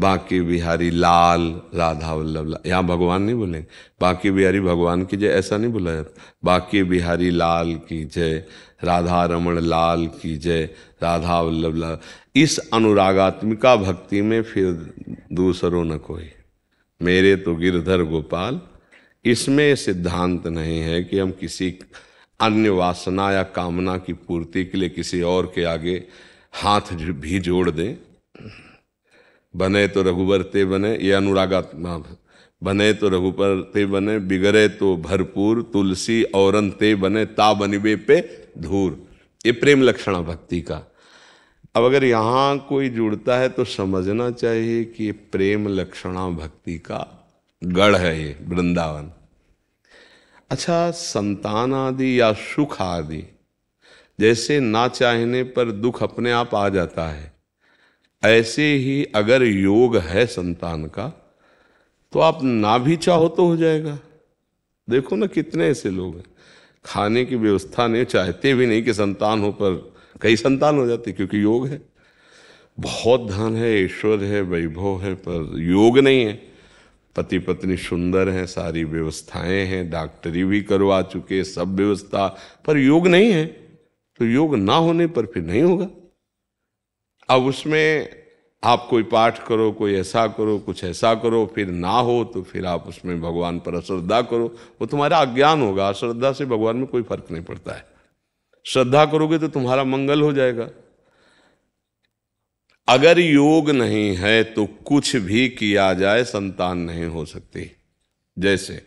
बाकी बिहारी लाल राधा वल्लभ लाल यहाँ भगवान नहीं बोलेंगे बाकी बिहारी भगवान की जय ऐसा नहीं बोला जाता बिहारी लाल की जय राधा रमण लाल की जय राधा वल्लभ लाल इस अनुरागात्मिका भक्ति में फिर दूसरों न कोई मेरे तो गिरधर गोपाल इसमें सिद्धांत नहीं है कि हम किसी अन्य वासना या कामना की पूर्ति के लिए किसी और के आगे हाथ भी जोड़ दें बने तो रघुबरते बने ये अनुरागात्मा बने तो रघुपरते ते बने बिगड़े तो भरपूर तुलसी औरन ते बने ता बनिबे पे धूर ये प्रेम लक्षणा भक्ति का अब अगर यहाँ कोई जुड़ता है तो समझना चाहिए कि प्रेम लक्षणा भक्ति का गढ़ है ये वृंदावन अच्छा संतान आदि या सुख आदि जैसे ना चाहने पर दुख अपने आप आ जाता है ऐसे ही अगर योग है संतान का तो आप ना भी चाहो तो हो जाएगा देखो ना कितने ऐसे लोग हैं खाने की व्यवस्था नहीं चाहते भी नहीं कि संतान हो पर कई संतान हो जाते क्योंकि योग है बहुत धन है ईश्वर है वैभव है पर योग नहीं है पति पत्नी सुंदर हैं सारी व्यवस्थाएं हैं डॉक्टरी भी करवा चुके सब व्यवस्था पर योग नहीं है तो योग ना होने पर फिर नहीं होगा अब उसमें आप कोई पाठ करो कोई ऐसा करो कुछ ऐसा करो फिर ना हो तो फिर आप उसमें भगवान पर अश्रद्धा करो वो तुम्हारा अज्ञान होगा अश्रद्धा से भगवान में कोई फर्क नहीं पड़ता है श्रद्धा करोगे तो तुम्हारा मंगल हो जाएगा अगर योग नहीं है तो कुछ भी किया जाए संतान नहीं हो सकती जैसे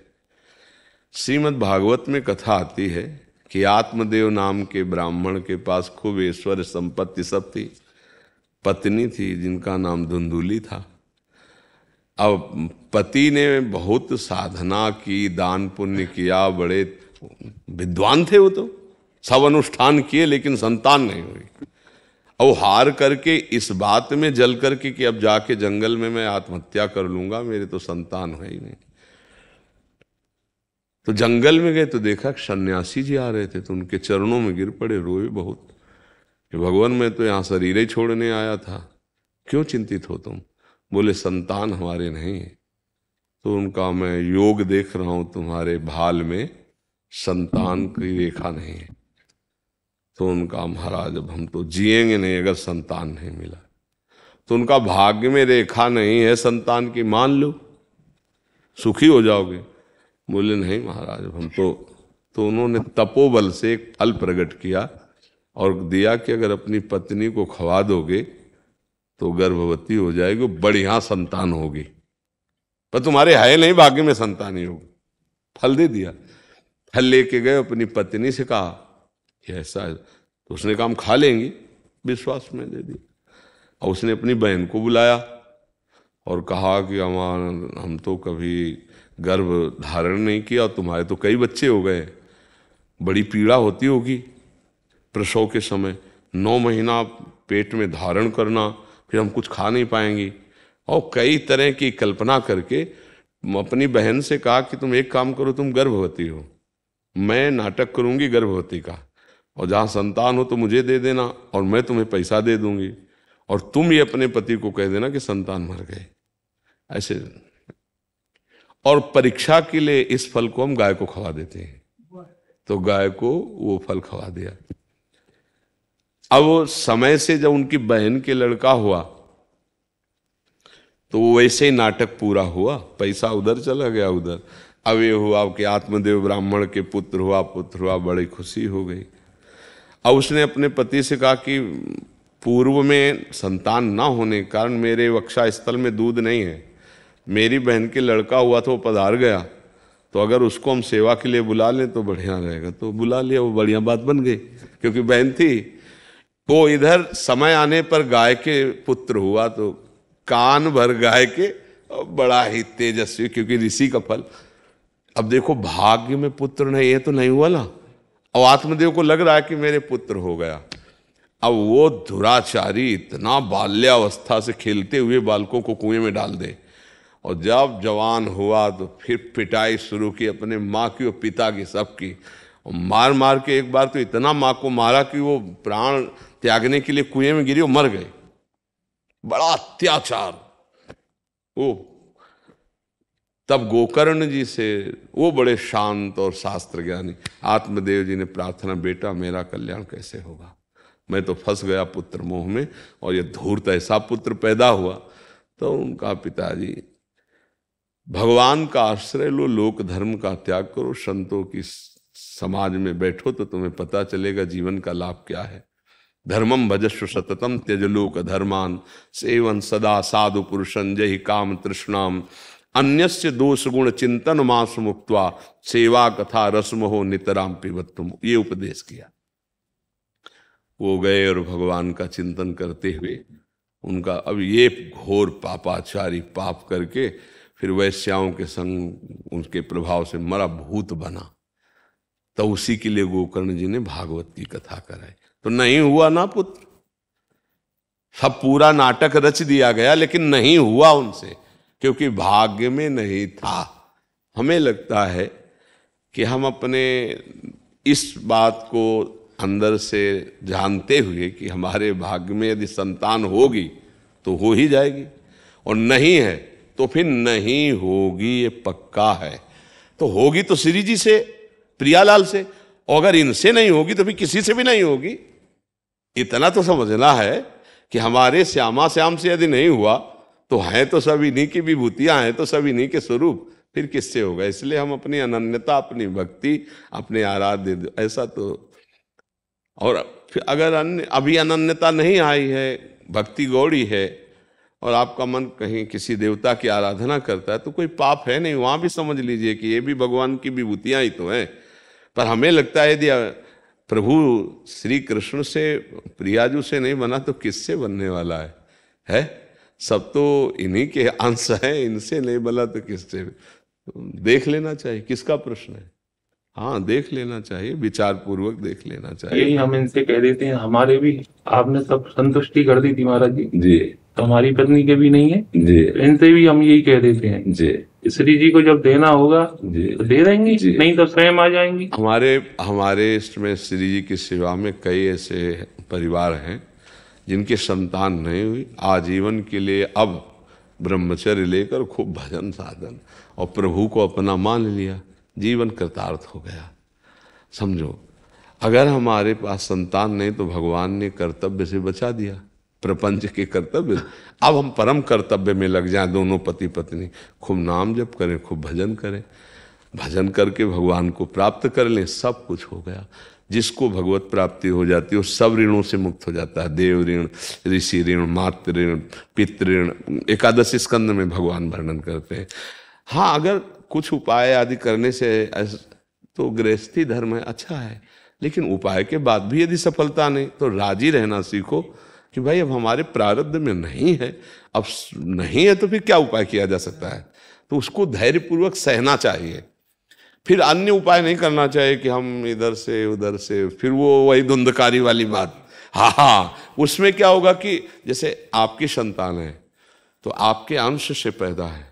श्रीमद् भागवत में कथा आती है कि आत्मदेव नाम के ब्राह्मण के पास खूब ईश्वर संपत्ति सब थी पत्नी थी जिनका नाम धुंधुली था अब पति ने बहुत साधना की दान पुण्य किया बड़े विद्वान थे वो तो सब अनुष्ठान किए लेकिन संतान नहीं हुई और हार करके इस बात में जल करके कि अब जाके जंगल में मैं आत्महत्या कर लूंगा मेरे तो संतान है ही नहीं तो जंगल में गए तो देखा सन्यासी जी आ रहे थे तो उनके चरणों में गिर पड़े रोए बहुत कि भगवान मैं तो यहाँ शरीर ही छोड़ने आया था क्यों चिंतित हो तुम बोले संतान हमारे नहीं है तो उनका मैं योग देख रहा हूं तुम्हारे भाल में संतान की रेखा नहीं है तो उनका महाराज अब हम तो जिएंगे नहीं अगर संतान नहीं मिला तो उनका भाग्य में रेखा नहीं है संतान की मान लो सुखी हो जाओगे बोले नहीं महाराज हम तो तो उन्होंने तपोबल से एक फल प्रकट किया और दिया कि अगर अपनी पत्नी को खवा दोगे तो गर्भवती हो जाएगी बढ़िया संतान होगी पर तुम्हारे है नहीं भाग्य में संतान ही होगी फल दे दिया फल लेके गए अपनी पत्नी से कहा कि ऐसा है तो उसने कहा हम खा लेंगे विश्वास में दे दिया और उसने अपनी बहन को बुलाया और कहा कि हमारा हम तो कभी गर्भ धारण नहीं किया तुम्हारे तो कई बच्चे हो गए बड़ी पीड़ा होती होगी प्रसव के समय नौ महीना पेट में धारण करना फिर हम कुछ खा नहीं पाएंगे और कई तरह की कल्पना करके अपनी बहन से कहा कि तुम एक काम करो तुम गर्भवती हो मैं नाटक करूंगी गर्भवती का और जहाँ संतान हो तो मुझे दे देना और मैं तुम्हें पैसा दे दूंगी और तुम ये अपने पति को कह देना कि संतान मर गए ऐसे और परीक्षा के लिए इस फल को हम गाय को खवा देते हैं तो गाय को वो फल खवा दिया अब समय से जब उनकी बहन के लड़का हुआ तो वैसे ही नाटक पूरा हुआ पैसा उधर चला गया उधर अब ये हुआ कि आत्मदेव ब्राह्मण के पुत्र हुआ पुत्र हुआ बड़ी खुशी हो गई अब उसने अपने पति से कहा कि पूर्व में संतान ना होने के कारण मेरे वक्षा स्थल में दूध नहीं है मेरी बहन के लड़का हुआ था वो पधार गया तो अगर उसको हम सेवा के लिए बुला लें तो बढ़िया रहेगा तो बुला लिया वो बढ़िया बात बन गई क्योंकि बहन थी तो इधर समय आने पर गाय के पुत्र हुआ तो कान भर गाय के बड़ा ही तेजस्वी क्योंकि ऋषि का फल अब देखो भाग्य में पुत्र नहीं है तो नहीं हुआ ना और आत्मदेव को लग रहा है कि मेरे पुत्र हो गया अब वो धुराचारी इतना बाल्यावस्था से खेलते हुए बालकों को कुएं में डाल दे और जब जवान हुआ तो फिर पिटाई शुरू की अपने माँ की और पिता की सबकी और मार मार के एक बार तो इतना माँ को मारा कि वो प्राण त्यागने के लिए कुएं में गिरी और मर गई बड़ा अत्याचार वो तब गोकर्ण जी से वो बड़े शांत और शास्त्र ज्ञानी आत्मदेव जी ने प्रार्थना बेटा मेरा कल्याण कैसे होगा मैं तो फंस गया पुत्र मोह में और ये धूर्त ऐसा पुत्र पैदा हुआ तो उनका पिताजी भगवान का आश्रय लो लोक धर्म का त्याग करो संतों की समाज में बैठो तो तुम्हें पता चलेगा जीवन का लाभ क्या है धर्मम भजस्व सततम त्यज लोक धर्मान सेवन सदा साधु पुरुषन जय काम तृष्णाम अन्यस्य दोष गुण चिंतन मास मुक्तवा सेवा कथा रस्म हो नितराम पिबत तुम ये उपदेश किया वो गए और भगवान का चिंतन करते हुए उनका अब ये घोर पापाचारी पाप करके फिर वैश्याओं के संग उनके प्रभाव से मरा भूत बना तो उसी के लिए गोकर्ण जी ने भागवत की कथा कराई तो नहीं हुआ ना पुत्र सब पूरा नाटक रच दिया गया लेकिन नहीं हुआ उनसे क्योंकि भाग्य में नहीं था हमें लगता है कि हम अपने इस बात को अंदर से जानते हुए कि हमारे भाग्य में यदि संतान होगी तो हो ही जाएगी और नहीं है तो फिर नहीं होगी ये पक्का है तो होगी तो श्री जी से प्रियालाल से और अगर इनसे नहीं होगी तो फिर किसी से भी नहीं होगी इतना तो समझना है कि हमारे श्यामा श्याम से यदि नहीं हुआ तो हैं तो सब इन्हीं की विभूतियाँ हैं तो सब इन्हीं के स्वरूप फिर किससे होगा इसलिए हम अपनी अनन्यता अपनी भक्ति अपने आराध्य ऐसा तो और अगर अन्य अभी अनन्यता नहीं आई है भक्ति गौड़ी है और आपका मन कहीं किसी देवता की आराधना करता है तो कोई पाप है नहीं वहाँ भी समझ लीजिए कि ये भी भगवान की विभूतियाँ ही तो हैं पर हमें लगता है यदि प्रभु श्री कृष्ण से प्रियाजू से नहीं बना तो किससे बनने वाला है है सब तो इन्हीं के आंसर हैं इनसे नहीं बोला तो किससे तो देख लेना चाहिए किसका प्रश्न है हाँ देख लेना चाहिए विचार पूर्वक देख लेना चाहिए यही हम इनसे कह देते हैं हमारे भी आपने सब संतुष्टि कर दी थी महाराज जी जी तो हमारी पत्नी के भी नहीं है जी इनसे भी हम यही कह देते हैं जी श्री जी को जब देना होगा तो दे देंगे नहीं तो स्वयं आ जाएंगे हमारे हमारे इसमें श्री जी की सेवा में कई ऐसे परिवार हैं जिनके संतान नहीं हुई आजीवन के लिए अब ब्रह्मचर्य लेकर खूब भजन साधन और प्रभु को अपना मान लिया जीवन कृतार्थ हो गया समझो अगर हमारे पास संतान नहीं तो भगवान ने कर्तव्य से बचा दिया प्रपंच के कर्तव्य अब हम परम कर्तव्य में लग जाएं दोनों पति पत्नी खूब नाम जप करें खूब भजन करें भजन करके भगवान को प्राप्त कर लें सब कुछ हो गया जिसको भगवत प्राप्ति हो जाती है वो सब ऋणों से मुक्त हो जाता है देव ऋण ऋषि ऋण मातृ ऋण पितृण एकादश स्कंद में भगवान वर्णन करते हैं हाँ अगर कुछ उपाय आदि करने से तो गृहस्थी धर्म है अच्छा है लेकिन उपाय के बाद भी यदि सफलता नहीं तो राजी रहना सीखो कि भाई अब हमारे प्रारब्ध में नहीं है अब नहीं है तो फिर क्या उपाय किया जा सकता है तो उसको धैर्यपूर्वक सहना चाहिए फिर अन्य उपाय नहीं करना चाहिए कि हम इधर से उधर से फिर वो वही धुंधकारी वाली बात हाँ हाँ उसमें क्या होगा कि जैसे आपकी संतान है तो आपके अंश से पैदा है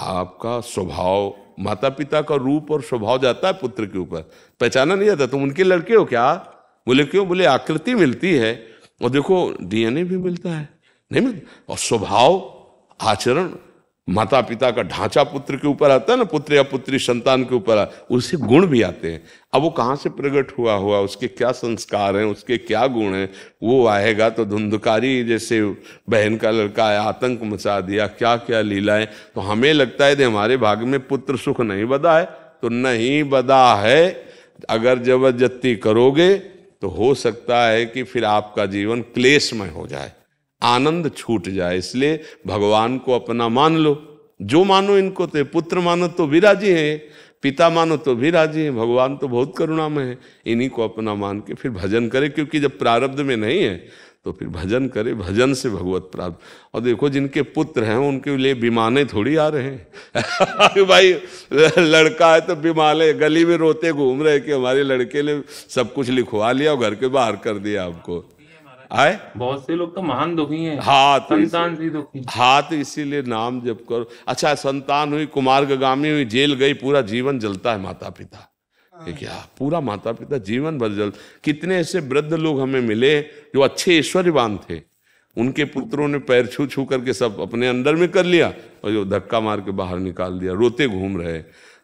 आपका स्वभाव माता पिता का रूप और स्वभाव जाता है पुत्र के ऊपर पहचाना नहीं जाता तुम उनके लड़के हो क्या बोले क्यों बोले आकृति मिलती है और देखो डीएनए भी मिलता है नहीं मिलता और स्वभाव आचरण माता पिता का ढांचा पुत्र के ऊपर आता है ना पुत्र या पुत्री संतान के ऊपर उससे गुण भी आते हैं अब वो कहाँ से प्रकट हुआ हुआ उसके क्या संस्कार हैं उसके क्या गुण हैं वो आएगा तो धुंधकारी जैसे बहन का लड़का है आतंक मचा दिया क्या क्या लीलाएं तो हमें लगता है कि हमारे भाग में पुत्र सुख नहीं बदा है तो नहीं बदा है अगर जबरदस्ती करोगे तो हो सकता है कि फिर आपका जीवन क्लेशमय हो जाए आनंद छूट जाए इसलिए भगवान को अपना मान लो जो मानो इनको तो पुत्र मानो तो भी राजी हैं पिता मानो तो भी राजी हैं भगवान तो बहुत करुणामय है इन्हीं को अपना मान के फिर भजन करे क्योंकि जब प्रारब्ध में नहीं है तो फिर भजन करे भजन से भगवत प्राप्त और देखो जिनके पुत्र हैं उनके लिए विमाने थोड़ी आ रहे हैं भाई लड़का है तो बीमाले गली में रोते घूम रहे कि हमारे लड़के ने सब कुछ लिखवा लिया और घर के बाहर कर दिया आपको आए बहुत से लोग तो महान दुखी हैं हाथ तो संतान से दुखी हाथ तो इसीलिए नाम जब करो अच्छा संतान हुई कुमार्गामी हुई जेल गई पूरा जीवन जलता है माता पिता क्या पूरा माता पिता जीवन भर जल कितने ऐसे वृद्ध लोग हमें मिले जो अच्छे ईश्वरवान थे उनके पुत्रों ने पैर छू छू करके सब अपने अंदर में कर लिया और जो धक्का मार के बाहर निकाल दिया रोते घूम रहे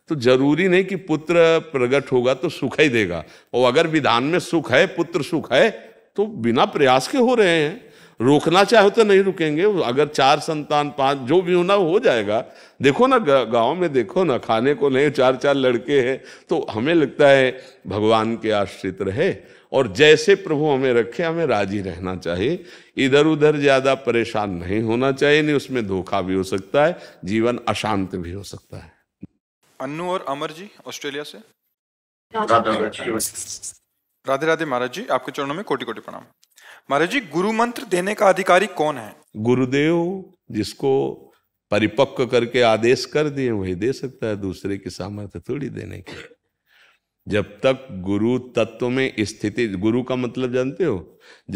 तो जरूरी नहीं कि पुत्र प्रकट होगा तो सुख ही देगा और अगर विधान में सुख है पुत्र सुख है तो बिना प्रयास के हो रहे हैं रोकना चाहे तो नहीं रुकेंगे अगर चार संतान पांच जो भी होना हो जाएगा देखो ना गांव में देखो ना खाने को नहीं चार चार लड़के हैं तो हमें लगता है भगवान के आश्रित रहे और जैसे प्रभु हमें रखे हमें राजी रहना चाहिए इधर उधर ज़्यादा परेशान नहीं होना चाहिए नहीं उसमें धोखा भी हो सकता है जीवन अशांत भी हो सकता है अन्नू और अमर जी ऑस्ट्रेलिया से राधे राधे महाराज जी आपके चरणों में कोटि कोटि प्रणाम महाराज जी गुरु मंत्र देने का अधिकारी कौन है गुरुदेव जिसको परिपक्व करके आदेश कर दिए वही दे सकता है दूसरे की सामर्थ्य थोड़ी देने की जब तक गुरु तत्व में स्थिति गुरु का मतलब जानते हो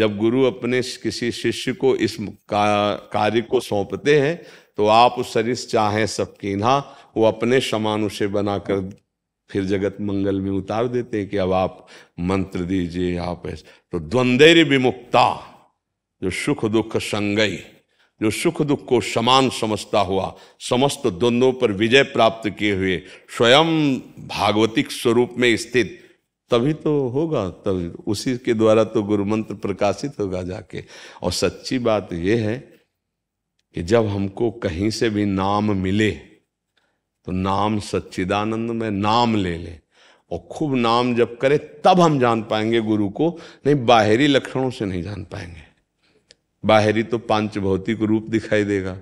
जब गुरु अपने किसी शिष्य को इस का, कार्य को सौंपते हैं तो आप उस शरीर चाहे सब ना वो अपने समानुषय बनाकर फिर जगत मंगल में उतार देते हैं कि अब आप मंत्र दीजिए आप ऐसे तो द्वंदेरी विमुक्ता जो सुख दुख संगई जो सुख दुख को समान समझता हुआ समस्त द्वंद्वों पर विजय प्राप्त किए हुए स्वयं भागवतिक स्वरूप में स्थित तभी तो होगा तब उसी के द्वारा तो गुरु मंत्र प्रकाशित होगा जाके और सच्ची बात यह है कि जब हमको कहीं से भी नाम मिले तो नाम सच्चिदानंद में नाम ले ले और खूब नाम जब करे तब हम जान पाएंगे गुरु को नहीं बाहरी लक्षणों से नहीं जान पाएंगे बाहरी तो पांच भौतिक रूप दिखाई देगा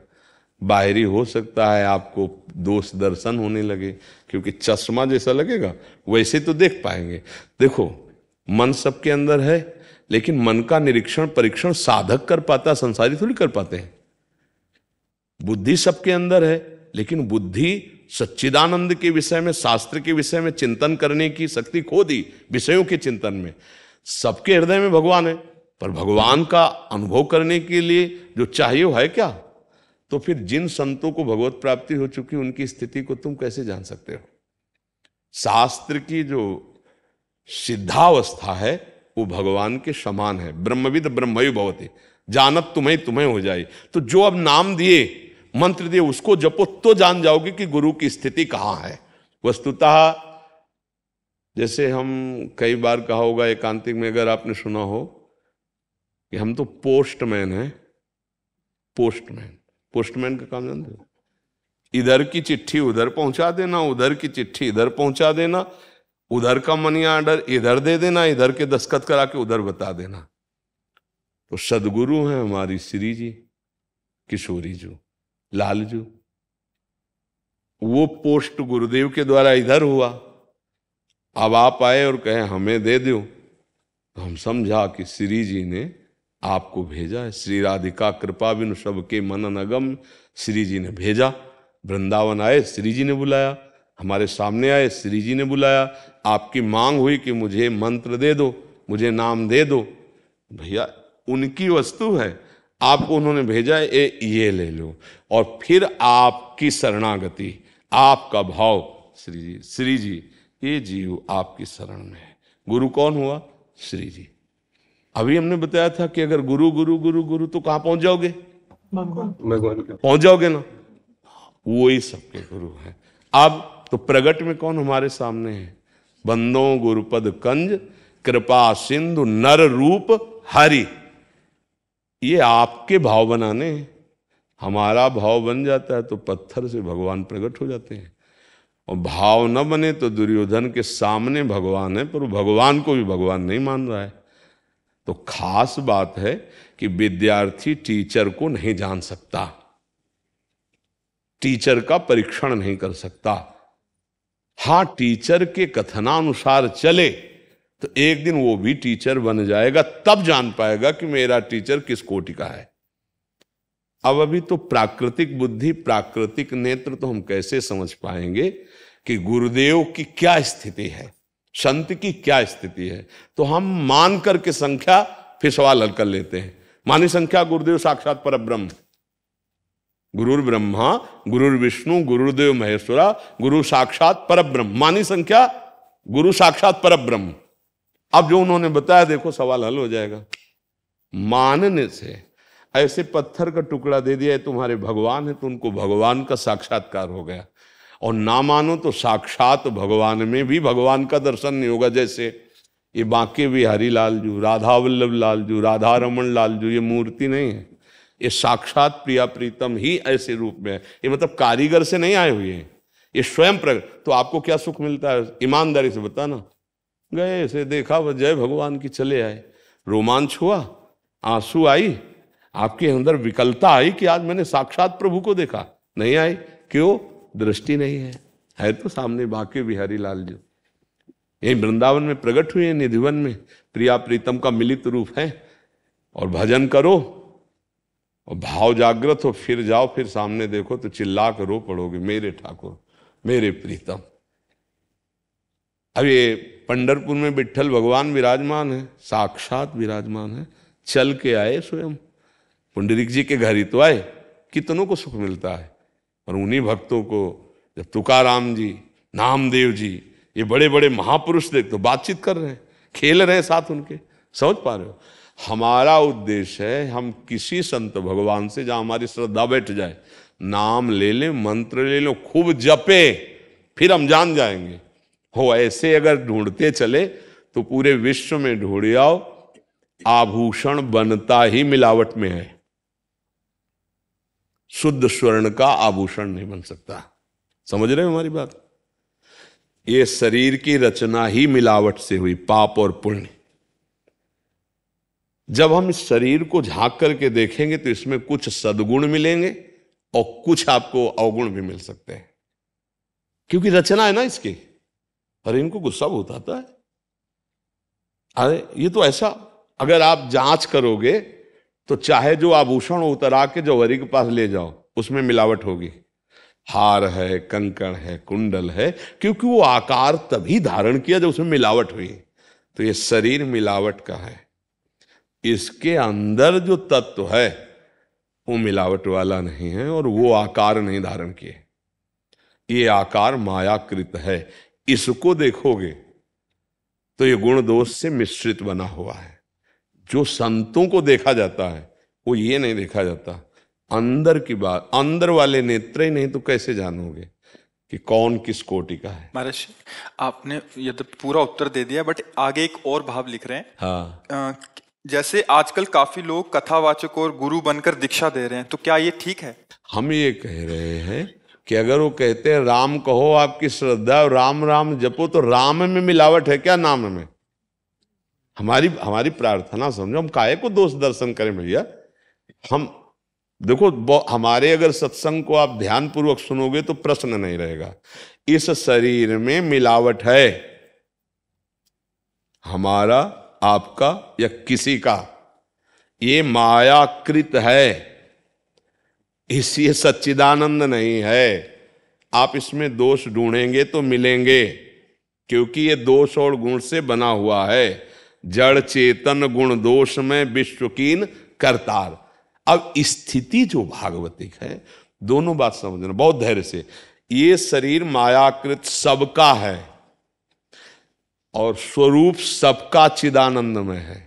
बाहरी हो सकता है आपको दोष दर्शन होने लगे क्योंकि चश्मा जैसा लगेगा वैसे तो देख पाएंगे देखो मन सबके अंदर है लेकिन मन का निरीक्षण परीक्षण साधक कर पाता संसारी थोड़ी कर पाते हैं बुद्धि सबके अंदर है लेकिन बुद्धि सच्चिदानंद के विषय में शास्त्र के विषय में चिंतन करने की शक्ति खो दी विषयों के चिंतन में सबके हृदय में भगवान है पर भगवान का अनुभव करने के लिए जो चाहिए वो है क्या तो फिर जिन संतों को भगवत प्राप्ति हो चुकी उनकी स्थिति को तुम कैसे जान सकते हो शास्त्र की जो सिद्धावस्था है वो भगवान के समान है ब्रह्मविद ब्रह्मयु भवती जानत तुम्हें तुम्हें हो जाए तो जो अब नाम दिए मंत्र दिए उसको जपो तो जान जाओगे कि गुरु की स्थिति कहाँ है वस्तुतः जैसे हम कई बार कहा होगा एकांतिक में अगर आपने सुना हो कि हम तो पोस्टमैन हैं पोस्टमैन पोस्टमैन का काम जानते हो इधर की चिट्ठी उधर पहुंचा देना उधर की चिट्ठी इधर पहुंचा देना उधर का मनी ऑर्डर इधर दे देना इधर के दस्खत करा के उधर बता देना तो सदगुरु हैं हमारी श्री जी किशोरी जी लालजू वो पोस्ट गुरुदेव के द्वारा इधर हुआ अब आप आए और कहें हमें दे दो तो हम समझा कि श्री जी ने आपको भेजा है श्री राधिका कृपा बिन सबके मनन अगम श्री जी ने भेजा वृंदावन आए श्री जी ने बुलाया हमारे सामने आए श्री जी ने बुलाया आपकी मांग हुई कि मुझे मंत्र दे दो मुझे नाम दे दो भैया उनकी वस्तु है आपको उन्होंने भेजा है ए ये ले लो और फिर आपकी शरणागति आपका भाव श्री जी श्री जी ये जीव आपकी शरण में है गुरु कौन हुआ श्री जी अभी हमने बताया था कि अगर गुरु गुरु गुरु गुरु तो कहां पहुंच जाओगे भगवान पहुंच जाओगे ना वो ही सबके गुरु हैं अब तो प्रगट में कौन हमारे सामने है बंदों गुरुपद कंज कृपा सिंधु नर रूप हरि ये आपके भाव बनाने हमारा भाव बन जाता है तो पत्थर से भगवान प्रकट हो जाते हैं और भाव न बने तो दुर्योधन के सामने भगवान है पर भगवान को भी भगवान नहीं मान रहा है तो खास बात है कि विद्यार्थी टीचर को नहीं जान सकता टीचर का परीक्षण नहीं कर सकता हाँ टीचर के कथनानुसार चले तो एक दिन वो भी टीचर बन जाएगा तब जान पाएगा कि मेरा टीचर किस कोटि का है अब अभी तो प्राकृतिक बुद्धि प्राकृतिक नेत्र तो हम कैसे समझ पाएंगे कि गुरुदेव की क्या स्थिति है संत की क्या स्थिति है तो हम मान करके संख्या फिर सवाल हल कर लेते हैं मानी संख्या गुरुदेव साक्षात पर ब्रह्म गुरुर ब्रह्मा गुरुर विष्णु गुरुदेव महेश्वरा गुरु साक्षात पर ब्रह्म मानी संख्या गुरु साक्षात पर ब्रह्म अब जो उन्होंने बताया देखो सवाल हल हो जाएगा मानने से ऐसे पत्थर का टुकड़ा दे दिया तुम्हारे भगवान है तो उनको भगवान का साक्षात्कार हो गया और ना मानो तो साक्षात भगवान में भी भगवान का दर्शन नहीं होगा जैसे ये बांके बिहारी लाल जू राधा वल्लभ लाल जू राधा रमन लाल जू ये मूर्ति नहीं है ये साक्षात प्रिया प्रीतम ही ऐसे रूप में है ये मतलब कारीगर से नहीं आए हुए हैं ये स्वयं प्रग तो आपको क्या सुख मिलता है ईमानदारी से बताना गए ऐसे देखा वह जय भगवान की चले आए रोमांच हुआ आंसू आई आपके अंदर विकलता आई कि आज मैंने साक्षात प्रभु को देखा नहीं आई क्यों दृष्टि नहीं है है तो सामने बाकी बिहारी लाल जी ये वृंदावन में प्रकट हुए निधिवन में प्रिया प्रीतम का मिलित रूप है और भजन करो और भाव जागृत हो फिर जाओ फिर सामने देखो तो चिल्ला कर रो पड़ोगे मेरे ठाकुर मेरे प्रीतम अब ये पंडरपुर में विठल भगवान विराजमान है साक्षात विराजमान है चल के आए स्वयं पुंडरिक जी के घर ही तो आए कितनों को सुख मिलता है और उन्हीं भक्तों को जब तुकाराम जी नामदेव जी ये बड़े बड़े महापुरुष देख तो बातचीत कर रहे हैं खेल रहे हैं साथ उनके समझ पा रहे हो हमारा उद्देश्य है हम किसी संत भगवान से जहाँ हमारी श्रद्धा बैठ जाए नाम ले लें मंत्र ले लो खूब जपे फिर हम जान जाएंगे हो ऐसे अगर ढूंढते चले तो पूरे विश्व में ढूंढ जाओ आभूषण बनता ही मिलावट में है शुद्ध स्वर्ण का आभूषण नहीं बन सकता समझ रहे हो हमारी बात ये शरीर की रचना ही मिलावट से हुई पाप और पुण्य जब हम इस शरीर को झांक करके देखेंगे तो इसमें कुछ सदगुण मिलेंगे और कुछ आपको अवगुण भी मिल सकते हैं क्योंकि रचना है ना इसकी अरे इनको गुस्सा बहुत आता है अरे ये तो ऐसा अगर आप जांच करोगे तो चाहे जो आभूषण उतरा के जौहरी के पास ले जाओ उसमें मिलावट होगी हार है कंकण है कुंडल है क्योंकि वो आकार तभी धारण किया जब उसमें मिलावट हुई तो ये शरीर मिलावट का है इसके अंदर जो तत्व है वो मिलावट वाला नहीं है और वो आकार नहीं धारण किए ये आकार मायाकृत है इसको देखोगे तो ये गुण दोष से मिश्रित बना हुआ है जो संतों को देखा जाता है वो ये नहीं देखा जाता अंदर की बात अंदर वाले नेत्र ही नहीं तो कैसे जानोगे कि कौन किस कोटि का है महाराज आपने ये तो पूरा उत्तर दे दिया बट आगे एक और भाव लिख रहे हैं हाँ आ, जैसे आजकल काफी लोग कथावाचक और गुरु बनकर दीक्षा दे रहे हैं तो क्या ये ठीक है हम ये कह रहे हैं कि अगर वो कहते हैं राम कहो आपकी श्रद्धा राम राम जपो तो राम में मिलावट है क्या नाम में हमारी हमारी प्रार्थना समझो हम काय को दोष दर्शन करें भैया हम देखो हमारे अगर सत्संग को आप ध्यानपूर्वक सुनोगे तो प्रश्न नहीं रहेगा इस शरीर में मिलावट है हमारा आपका या किसी का ये मायाकृत है इसलिए सच्चिदानंद नहीं है आप इसमें दोष ढूंढेंगे तो मिलेंगे क्योंकि ये दोष और गुण से बना हुआ है जड़ चेतन गुण दोष में विश्वकीन करतार अब स्थिति जो भागवतिक है दोनों बात समझना बहुत धैर्य से ये शरीर मायाकृत सबका है और स्वरूप सबका चिदानंद में है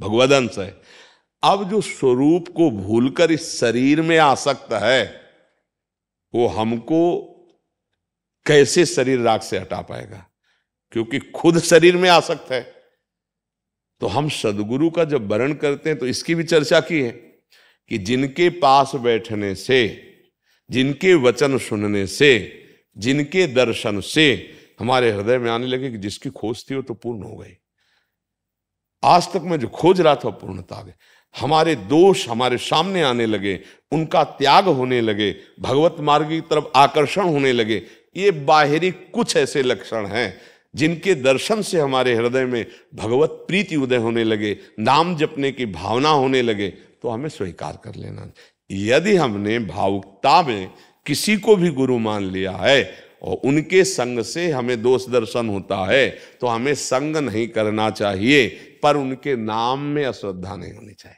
भगवदंश है अब जो स्वरूप को भूलकर इस शरीर में आसक्त है वो हमको कैसे शरीर राग से हटा पाएगा क्योंकि खुद शरीर में आसक्त है तो हम सदगुरु का जब वर्ण करते हैं तो इसकी भी चर्चा की है कि जिनके पास बैठने से जिनके वचन सुनने से जिनके दर्शन से हमारे हृदय में आने लगे कि जिसकी खोज थी वो तो पूर्ण हो गई आज तक मैं जो खोज रहा था पूर्णता आ गई हमारे दोष हमारे सामने आने लगे उनका त्याग होने लगे भगवत मार्ग की तरफ आकर्षण होने लगे ये बाहरी कुछ ऐसे लक्षण हैं जिनके दर्शन से हमारे हृदय में भगवत प्रीति उदय होने लगे नाम जपने की भावना होने लगे तो हमें स्वीकार कर लेना यदि हमने भावुकता में किसी को भी गुरु मान लिया है और उनके संग से हमें दोष दर्शन होता है तो हमें संग नहीं करना चाहिए पर उनके नाम में अश्रद्धा नहीं होनी चाहिए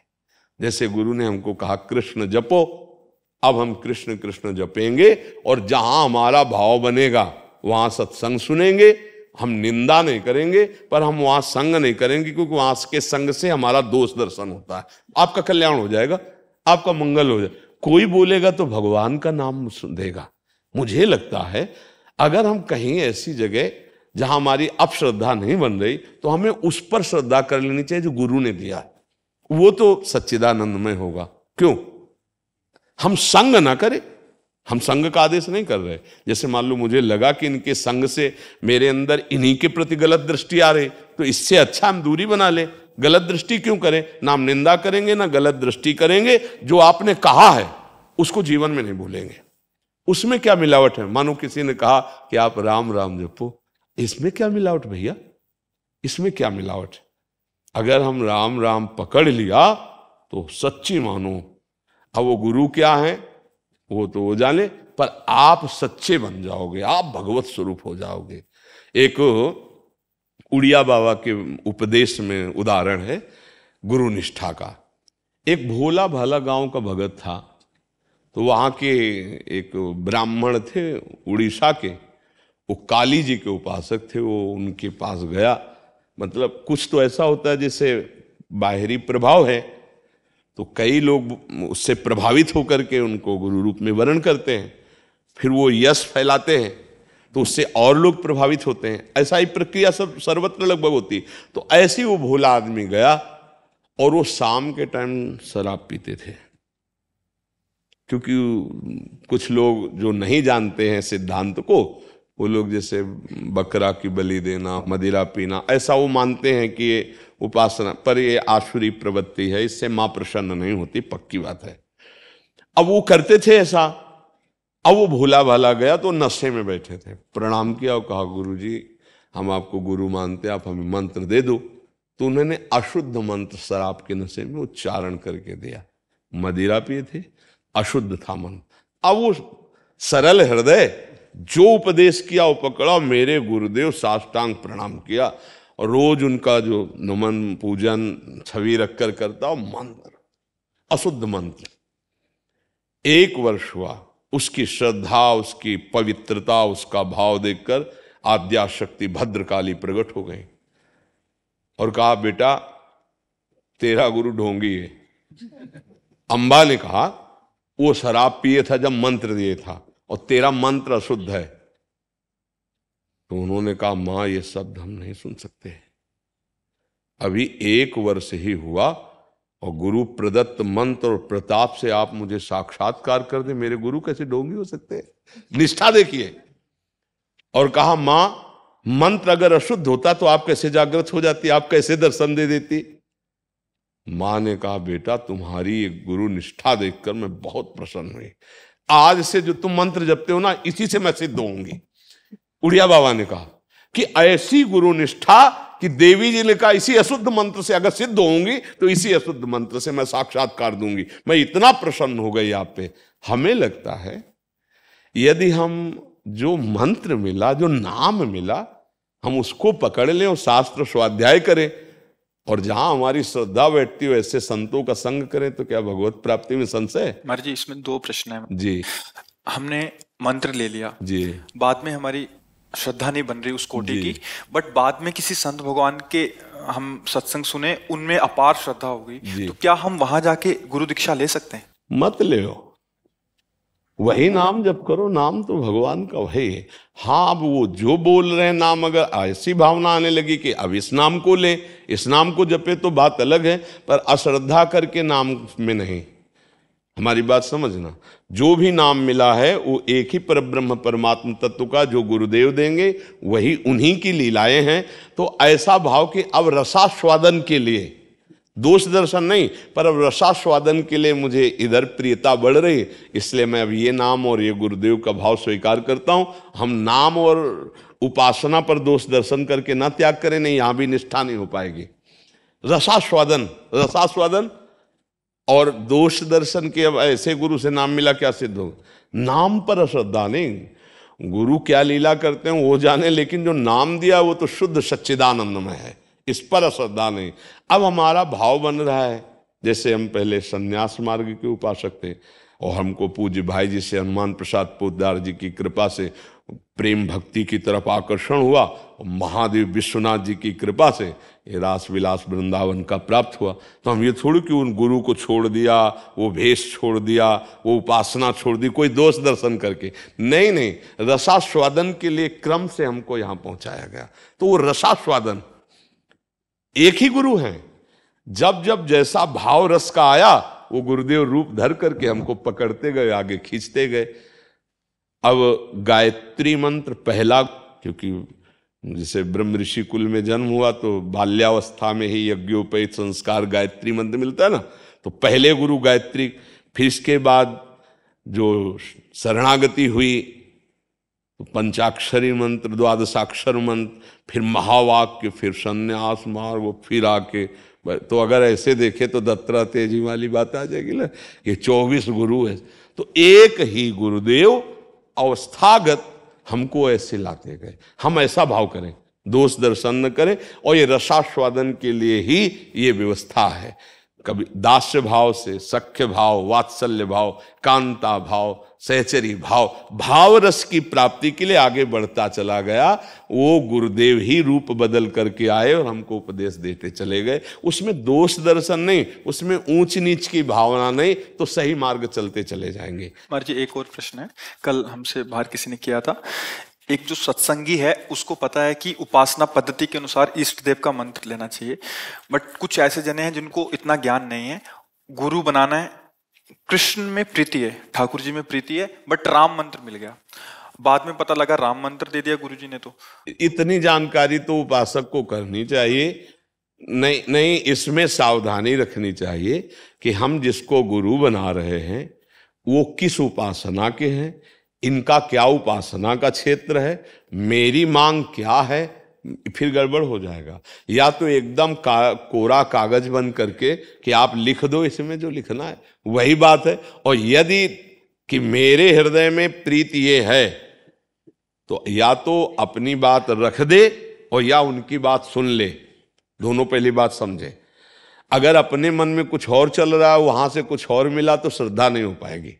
जैसे गुरु ने हमको कहा कृष्ण जपो अब हम कृष्ण कृष्ण जपेंगे और जहां हमारा भाव बनेगा वहां सत्संग सुनेंगे हम निंदा नहीं करेंगे पर हम वहां संग नहीं करेंगे क्योंकि वहां के संग से हमारा दोष दर्शन होता है आपका कल्याण हो जाएगा आपका मंगल हो जाएगा कोई बोलेगा तो भगवान का नाम देगा मुझे लगता है अगर हम कहीं ऐसी जगह जहां हमारी अब श्रद्धा नहीं बन रही तो हमें उस पर श्रद्धा कर लेनी चाहिए जो गुरु ने दिया वो तो सच्चिदानंद में होगा क्यों हम संग ना करें हम संग का आदेश नहीं कर रहे जैसे मान लो मुझे लगा कि इनके संग से मेरे अंदर इन्हीं के प्रति गलत दृष्टि आ रही तो इससे अच्छा हम दूरी बना ले गलत दृष्टि क्यों करें ना हम निंदा करेंगे ना गलत दृष्टि करेंगे जो आपने कहा है उसको जीवन में नहीं भूलेंगे उसमें क्या मिलावट है मानो किसी ने कहा कि आप राम राम जपो इसमें क्या मिलावट भैया इसमें क्या मिलावट है अगर हम राम राम पकड़ लिया तो सच्ची मानो अब वो गुरु क्या है वो तो वो जाने पर आप सच्चे बन जाओगे आप भगवत स्वरूप हो जाओगे एक उड़िया बाबा के उपदेश में उदाहरण है गुरु निष्ठा का एक भोला भाला गांव का भगत था तो वहाँ के एक ब्राह्मण थे उड़ीसा के वो काली जी के उपासक थे वो उनके पास गया मतलब कुछ तो ऐसा होता है जैसे बाहरी प्रभाव है तो कई लोग उससे प्रभावित होकर के उनको गुरु रूप में वर्ण करते हैं फिर वो यश फैलाते हैं तो उससे और लोग प्रभावित होते हैं ऐसा ही प्रक्रिया सब सर्वत्र लगभग होती तो ऐसे वो भोला आदमी गया और वो शाम के टाइम शराब पीते थे क्योंकि कुछ लोग जो नहीं जानते हैं सिद्धांत को वो लोग जैसे बकरा की बलि देना मदिरा पीना ऐसा वो मानते हैं कि ये उपासना पर ये आशुरी प्रवृत्ति है इससे माँ प्रसन्न नहीं होती पक्की बात है अब वो करते थे ऐसा अब वो भूला भाला गया तो नशे में बैठे थे प्रणाम किया और कहा गुरु जी हम आपको गुरु मानते आप हमें मंत्र दे दो तो उन्होंने अशुद्ध मंत्र शराब के नशे में उच्चारण करके दिया मदिरा पिए थे अशुद्ध था मन अब वो सरल हृदय जो उपदेश किया वो पकड़ा मेरे गुरुदेव साष्टांग प्रणाम किया और रोज उनका जो नमन पूजन छवि रखकर करता मंत्र अशुद्ध मंत्र एक वर्ष हुआ उसकी श्रद्धा उसकी पवित्रता उसका भाव देखकर आद्याशक्ति भद्रकाली प्रकट हो गई और कहा बेटा तेरा गुरु ढोंगी है अंबा ने कहा वो शराब पिए था जब मंत्र दिए था और तेरा मंत्र अशुद्ध है तो उन्होंने कहा मां ये शब्द हम नहीं सुन सकते अभी एक वर्ष ही हुआ और गुरु प्रदत्त मंत्र और प्रताप से आप मुझे साक्षात्कार कर दे मेरे गुरु कैसे डोंगी हो सकते हैं निष्ठा देखिए और कहा मां मंत्र अगर अशुद्ध होता तो आप कैसे जागृत हो जाती आप कैसे दर्शन दे देती माँ ने कहा बेटा तुम्हारी एक गुरु निष्ठा देखकर मैं बहुत प्रसन्न हुई आज से जो तुम मंत्र जपते हो ना इसी से मैं सिद्ध होंगी उड़िया बाबा ने कहा कि ऐसी गुरु निष्ठा कि देवी जी ने कहा इसी अशुद्ध मंत्र से अगर सिद्ध होंगी तो इसी अशुद्ध मंत्र से मैं साक्षात्कार दूंगी मैं इतना प्रसन्न हो गई आप पे हमें लगता है यदि हम जो मंत्र मिला जो नाम मिला हम उसको पकड़ लें और शास्त्र स्वाध्याय करें और जहां हमारी श्रद्धा बैठती हो ऐसे संतों का संग करें तो क्या भगवत प्राप्ति में संशय महाराज जी इसमें दो प्रश्न है जी हमने मंत्र ले लिया जी बाद में हमारी श्रद्धा नहीं बन रही उस कोटे की बट बाद में किसी संत भगवान के हम सत्संग सुने उनमें अपार श्रद्धा हो गई तो क्या हम वहां जाके गुरु दीक्षा ले सकते हैं मत ले वही नाम जब करो नाम तो भगवान का वही है हाँ अब वो जो बोल रहे हैं नाम अगर ऐसी भावना आने लगी कि अब इस नाम को ले इस नाम को जपे तो बात अलग है पर अश्रद्धा करके नाम में नहीं हमारी बात समझना जो भी नाम मिला है वो एक ही परब्रह्म ब्रह्म परमात्म तत्व का जो गुरुदेव देंगे वही उन्हीं की लीलाएं हैं तो ऐसा भाव कि अब रसास्वादन के लिए दोष दर्शन नहीं पर अब रसास्वादन के लिए मुझे इधर प्रियता बढ़ रही इसलिए मैं अब ये नाम और ये गुरुदेव का भाव स्वीकार करता हूँ हम नाम और उपासना पर दोष दर्शन करके ना त्याग करें नहीं यहाँ भी निष्ठा नहीं हो पाएगी रसास्वादन रसास्वादन और दोष दर्शन के अब ऐसे गुरु से नाम मिला क्या सिद्ध हो नाम पर अश्रद्धा नहीं गुरु क्या लीला करते हैं वो जाने लेकिन जो नाम दिया वो तो शुद्ध सच्चिदानंदमय है इस पर अश्रद्धा नहीं अब हमारा भाव बन रहा है जैसे हम पहले संन्यास मार्ग के उपासक थे और हमको पूज्य भाई जी से हनुमान प्रसाद पोदार जी की कृपा से प्रेम भक्ति की तरफ आकर्षण हुआ और महादेव विश्वनाथ जी की कृपा से ये रास विलास वृंदावन का प्राप्त हुआ तो हम ये थोड़ी कि उन गुरु को छोड़ दिया वो भेष छोड़ दिया वो उपासना छोड़ दी कोई दोष दर्शन करके नहीं नहीं रसास्वादन के लिए क्रम से हमको यहाँ पहुँचाया गया तो वो रसास्वादन एक ही गुरु हैं जब जब जैसा भाव रस का आया वो गुरुदेव रूप धर करके हमको पकड़ते गए आगे खींचते गए अब गायत्री मंत्र पहला क्योंकि जैसे ब्रह्म ऋषि कुल में जन्म हुआ तो बाल्यावस्था में ही यज्ञोपैत संस्कार गायत्री मंत्र मिलता है ना तो पहले गुरु गायत्री फिर इसके बाद जो शरणागति हुई तो पंचाक्षरी मंत्र द्वादशाक्षर मंत्र फिर महावाक्य फिर संन्यास मार्ग वो फिर आके तो अगर ऐसे देखे तो दत्तरा तेजी वाली बात आ जाएगी ना ये चौबीस गुरु है तो एक ही गुरुदेव अवस्थागत हमको ऐसे लाते गए हम ऐसा भाव करें दोष दर्शन न करें और ये रसास्वादन के लिए ही ये व्यवस्था है कभी दास्य भाव से सख्य भाव वात्सल्य भाव कांता भाव सहचरी भाव भाव रस की प्राप्ति के लिए आगे बढ़ता चला गया वो गुरुदेव ही रूप बदल करके आए और हमको उपदेश देते चले गए उसमें दोष दर्शन नहीं उसमें ऊंच नीच की भावना नहीं तो सही मार्ग चलते चले जाएंगे जी एक और प्रश्न है कल हमसे बाहर किसी ने किया था एक जो सत्संगी है उसको पता है कि उपासना पद्धति के अनुसार इष्ट देव का मंत्र लेना चाहिए बट कुछ ऐसे जने हैं जिनको इतना ज्ञान नहीं है गुरु बनाना है कृष्ण में प्रीति है ठाकुर जी में प्रीति है बट राम मंत्र मिल गया बाद में पता लगा राम मंत्र दे दिया गुरु जी ने तो इतनी जानकारी तो उपासक को करनी चाहिए नहीं नहीं इसमें सावधानी रखनी चाहिए कि हम जिसको गुरु बना रहे हैं वो किस उपासना के हैं इनका क्या उपासना का क्षेत्र है मेरी मांग क्या है फिर गड़बड़ हो जाएगा या तो एकदम का, कोरा कागज बन करके कि आप लिख दो इसमें जो लिखना है वही बात है और यदि कि मेरे हृदय में प्रीत ये है तो या तो अपनी बात रख दे और या उनकी बात सुन ले दोनों पहली बात समझे अगर अपने मन में कुछ और चल रहा है वहां से कुछ और मिला तो श्रद्धा नहीं हो पाएगी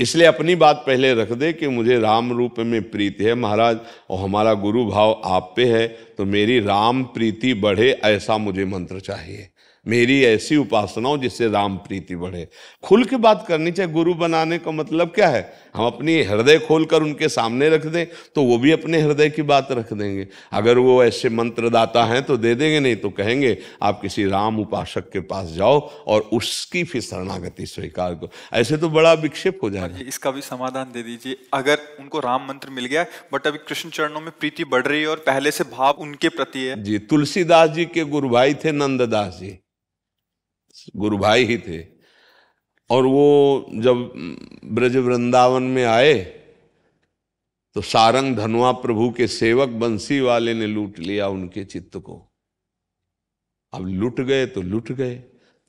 इसलिए अपनी बात पहले रख दे कि मुझे राम रूप में प्रीति है महाराज और हमारा गुरु भाव आप पे है तो मेरी राम प्रीति बढ़े ऐसा मुझे मंत्र चाहिए मेरी ऐसी उपासनाओं जिससे राम प्रीति बढ़े खुल के बात करनी चाहिए गुरु बनाने का मतलब क्या है हम अपनी हृदय खोल कर उनके सामने रख दें तो वो भी अपने हृदय की बात रख देंगे अगर वो ऐसे मंत्रदाता हैं तो दे देंगे नहीं तो कहेंगे आप किसी राम उपासक के पास जाओ और उसकी फिर शरणागति स्वीकार करो ऐसे तो बड़ा विक्षेप हो जाएगा इसका भी समाधान दे दीजिए अगर उनको राम मंत्र मिल गया बट अभी कृष्ण चरणों में प्रीति बढ़ रही है और पहले से भाव उनके प्रति है जी तुलसीदास जी के गुरु भाई थे नंददास जी गुरु भाई ही थे और वो जब ब्रज वृंदावन में आए तो सारंग धनवा प्रभु के सेवक बंसी वाले ने लूट लिया उनके चित्त को अब लूट गए तो लूट गए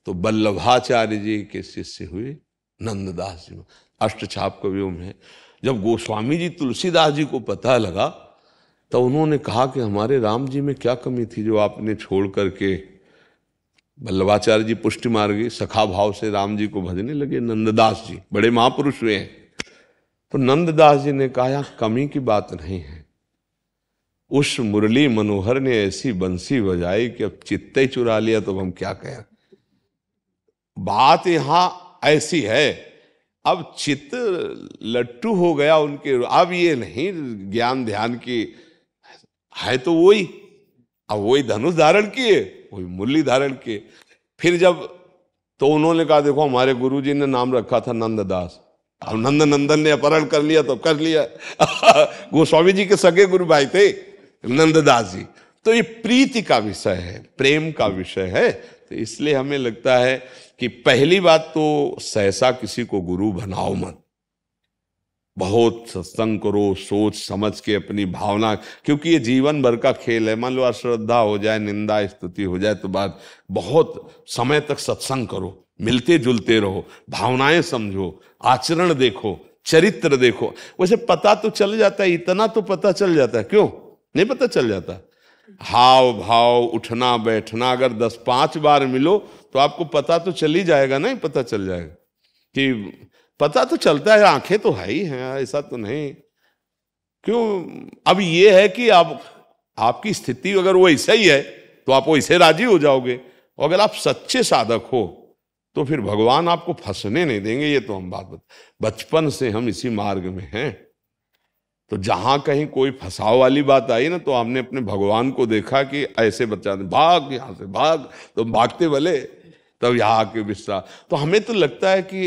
तो बल्लभाचार्य जी के शिष्य हुए नंददास जी अष्ट छाप कवियों में जब गोस्वामी जी तुलसीदास जी को पता लगा तो उन्होंने कहा कि हमारे राम जी में क्या कमी थी जो आपने छोड़ करके वल्लभाचार्य जी पुष्टि मार्गी सखा भाव से राम जी को भजने लगे नंददास जी बड़े महापुरुष हुए हैं तो नंददास जी ने कहा कमी की बात नहीं है उस मुरली मनोहर ने ऐसी बंसी बजाई कि अब चित्ते चुरा लिया तो हम क्या कहें बात यहां ऐसी है अब चित्त लट्टू हो गया उनके अब ये नहीं ज्ञान ध्यान की है तो वही अब वही धनुष धारण किए वही मुरली धारण किए फिर जब तो उन्होंने कहा देखो हमारे गुरु जी ने नाम रखा था नंददास अब नंद नंदन ने अपहरण कर लिया तो कर लिया गोस्वामी जी के सगे गुरु भाई थे नंददास जी तो ये प्रीति का विषय है प्रेम का विषय है तो इसलिए हमें लगता है कि पहली बात तो सहसा किसी को गुरु बनाओ मत बहुत सत्संग करो सोच समझ के अपनी भावना क्योंकि ये जीवन भर का खेल है मान लो अश्रद्धा हो जाए निंदा स्तुति हो जाए तो बात बहुत समय तक सत्संग करो मिलते जुलते रहो भावनाएं समझो आचरण देखो चरित्र देखो वैसे पता तो चल जाता है इतना तो पता चल जाता है क्यों नहीं पता चल जाता हाव भाव उठना बैठना अगर दस पांच बार मिलो तो आपको पता तो चल ही जाएगा ना पता चल जाएगा कि पता तो चलता है आंखें तो है ही हैं ऐसा तो नहीं क्यों अब ये है कि आप आपकी स्थिति अगर वो ऐसा ही है तो आप वैसे राजी हो जाओगे और अगर आप सच्चे साधक हो तो फिर भगवान आपको फंसने नहीं देंगे ये तो हम बात बता बचपन से हम इसी मार्ग में हैं तो जहां कहीं कोई फंसाव वाली बात आई ना तो हमने अपने भगवान को देखा कि ऐसे बच्चा भाग यहां से भाग तो भागते भले तब यहाँ के विश्राम तो हमें तो लगता है कि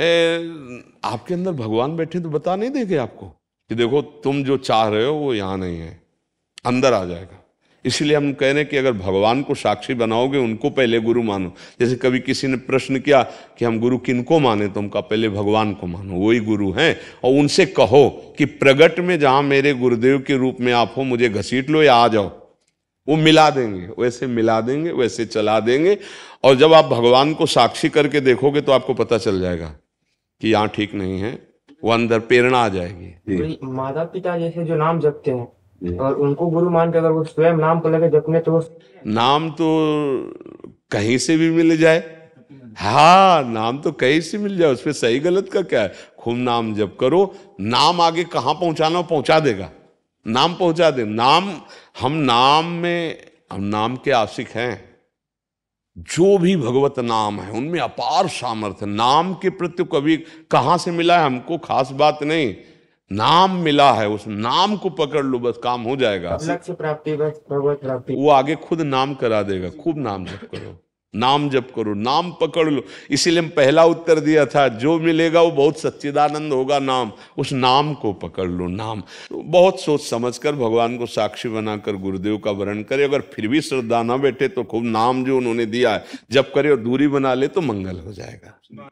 ए, आपके अंदर भगवान बैठे तो बता नहीं देंगे आपको कि देखो तुम जो चाह रहे हो वो यहाँ नहीं है अंदर आ जाएगा इसलिए हम कह रहे हैं कि अगर भगवान को साक्षी बनाओगे उनको पहले गुरु मानो जैसे कभी किसी ने प्रश्न किया कि हम गुरु किनको माने तो उनका पहले भगवान को मानो वही गुरु हैं और उनसे कहो कि प्रगट में जहाँ मेरे गुरुदेव के रूप में आप हो मुझे घसीट लो या आ जाओ वो मिला देंगे वैसे मिला देंगे वैसे चला देंगे और जब आप भगवान को साक्षी करके देखोगे तो आपको पता चल जाएगा कि यहाँ ठीक नहीं है वो अंदर प्रेरणा आ जाएगी माता पिता जैसे जो नाम जपते हैं और उनको गुरु मान के अगर वो स्वयं नाम को लेकर जपने तो नाम तो कहीं से भी मिल जाए हाँ नाम तो कहीं से मिल जाए उसमें सही गलत का क्या है खूब नाम जप करो नाम आगे कहाँ पहुंचाना पहुंचा देगा नाम पहुंचा दे नाम हम नाम में हम नाम के आशिक हैं जो भी भगवत नाम है उनमें अपार सामर्थ्य नाम के प्रति कभी कहां से मिला है हमको खास बात नहीं नाम मिला है उस नाम को पकड़ लो बस काम हो जाएगा प्राप्ति बस भगवत प्राप्ति वो आगे खुद नाम करा देगा खूब नाम जप करो नाम जप करो नाम पकड़ लो इसीलिए हम पहला उत्तर दिया था जो मिलेगा वो बहुत सच्चिदानंद होगा नाम उस नाम को पकड़ लो नाम तो बहुत सोच समझ कर भगवान को साक्षी बनाकर गुरुदेव का वर्ण करे अगर फिर भी श्रद्धा ना बैठे तो खूब नाम जो उन्होंने दिया है जब करे और दूरी बना ले तो मंगल हो जाएगा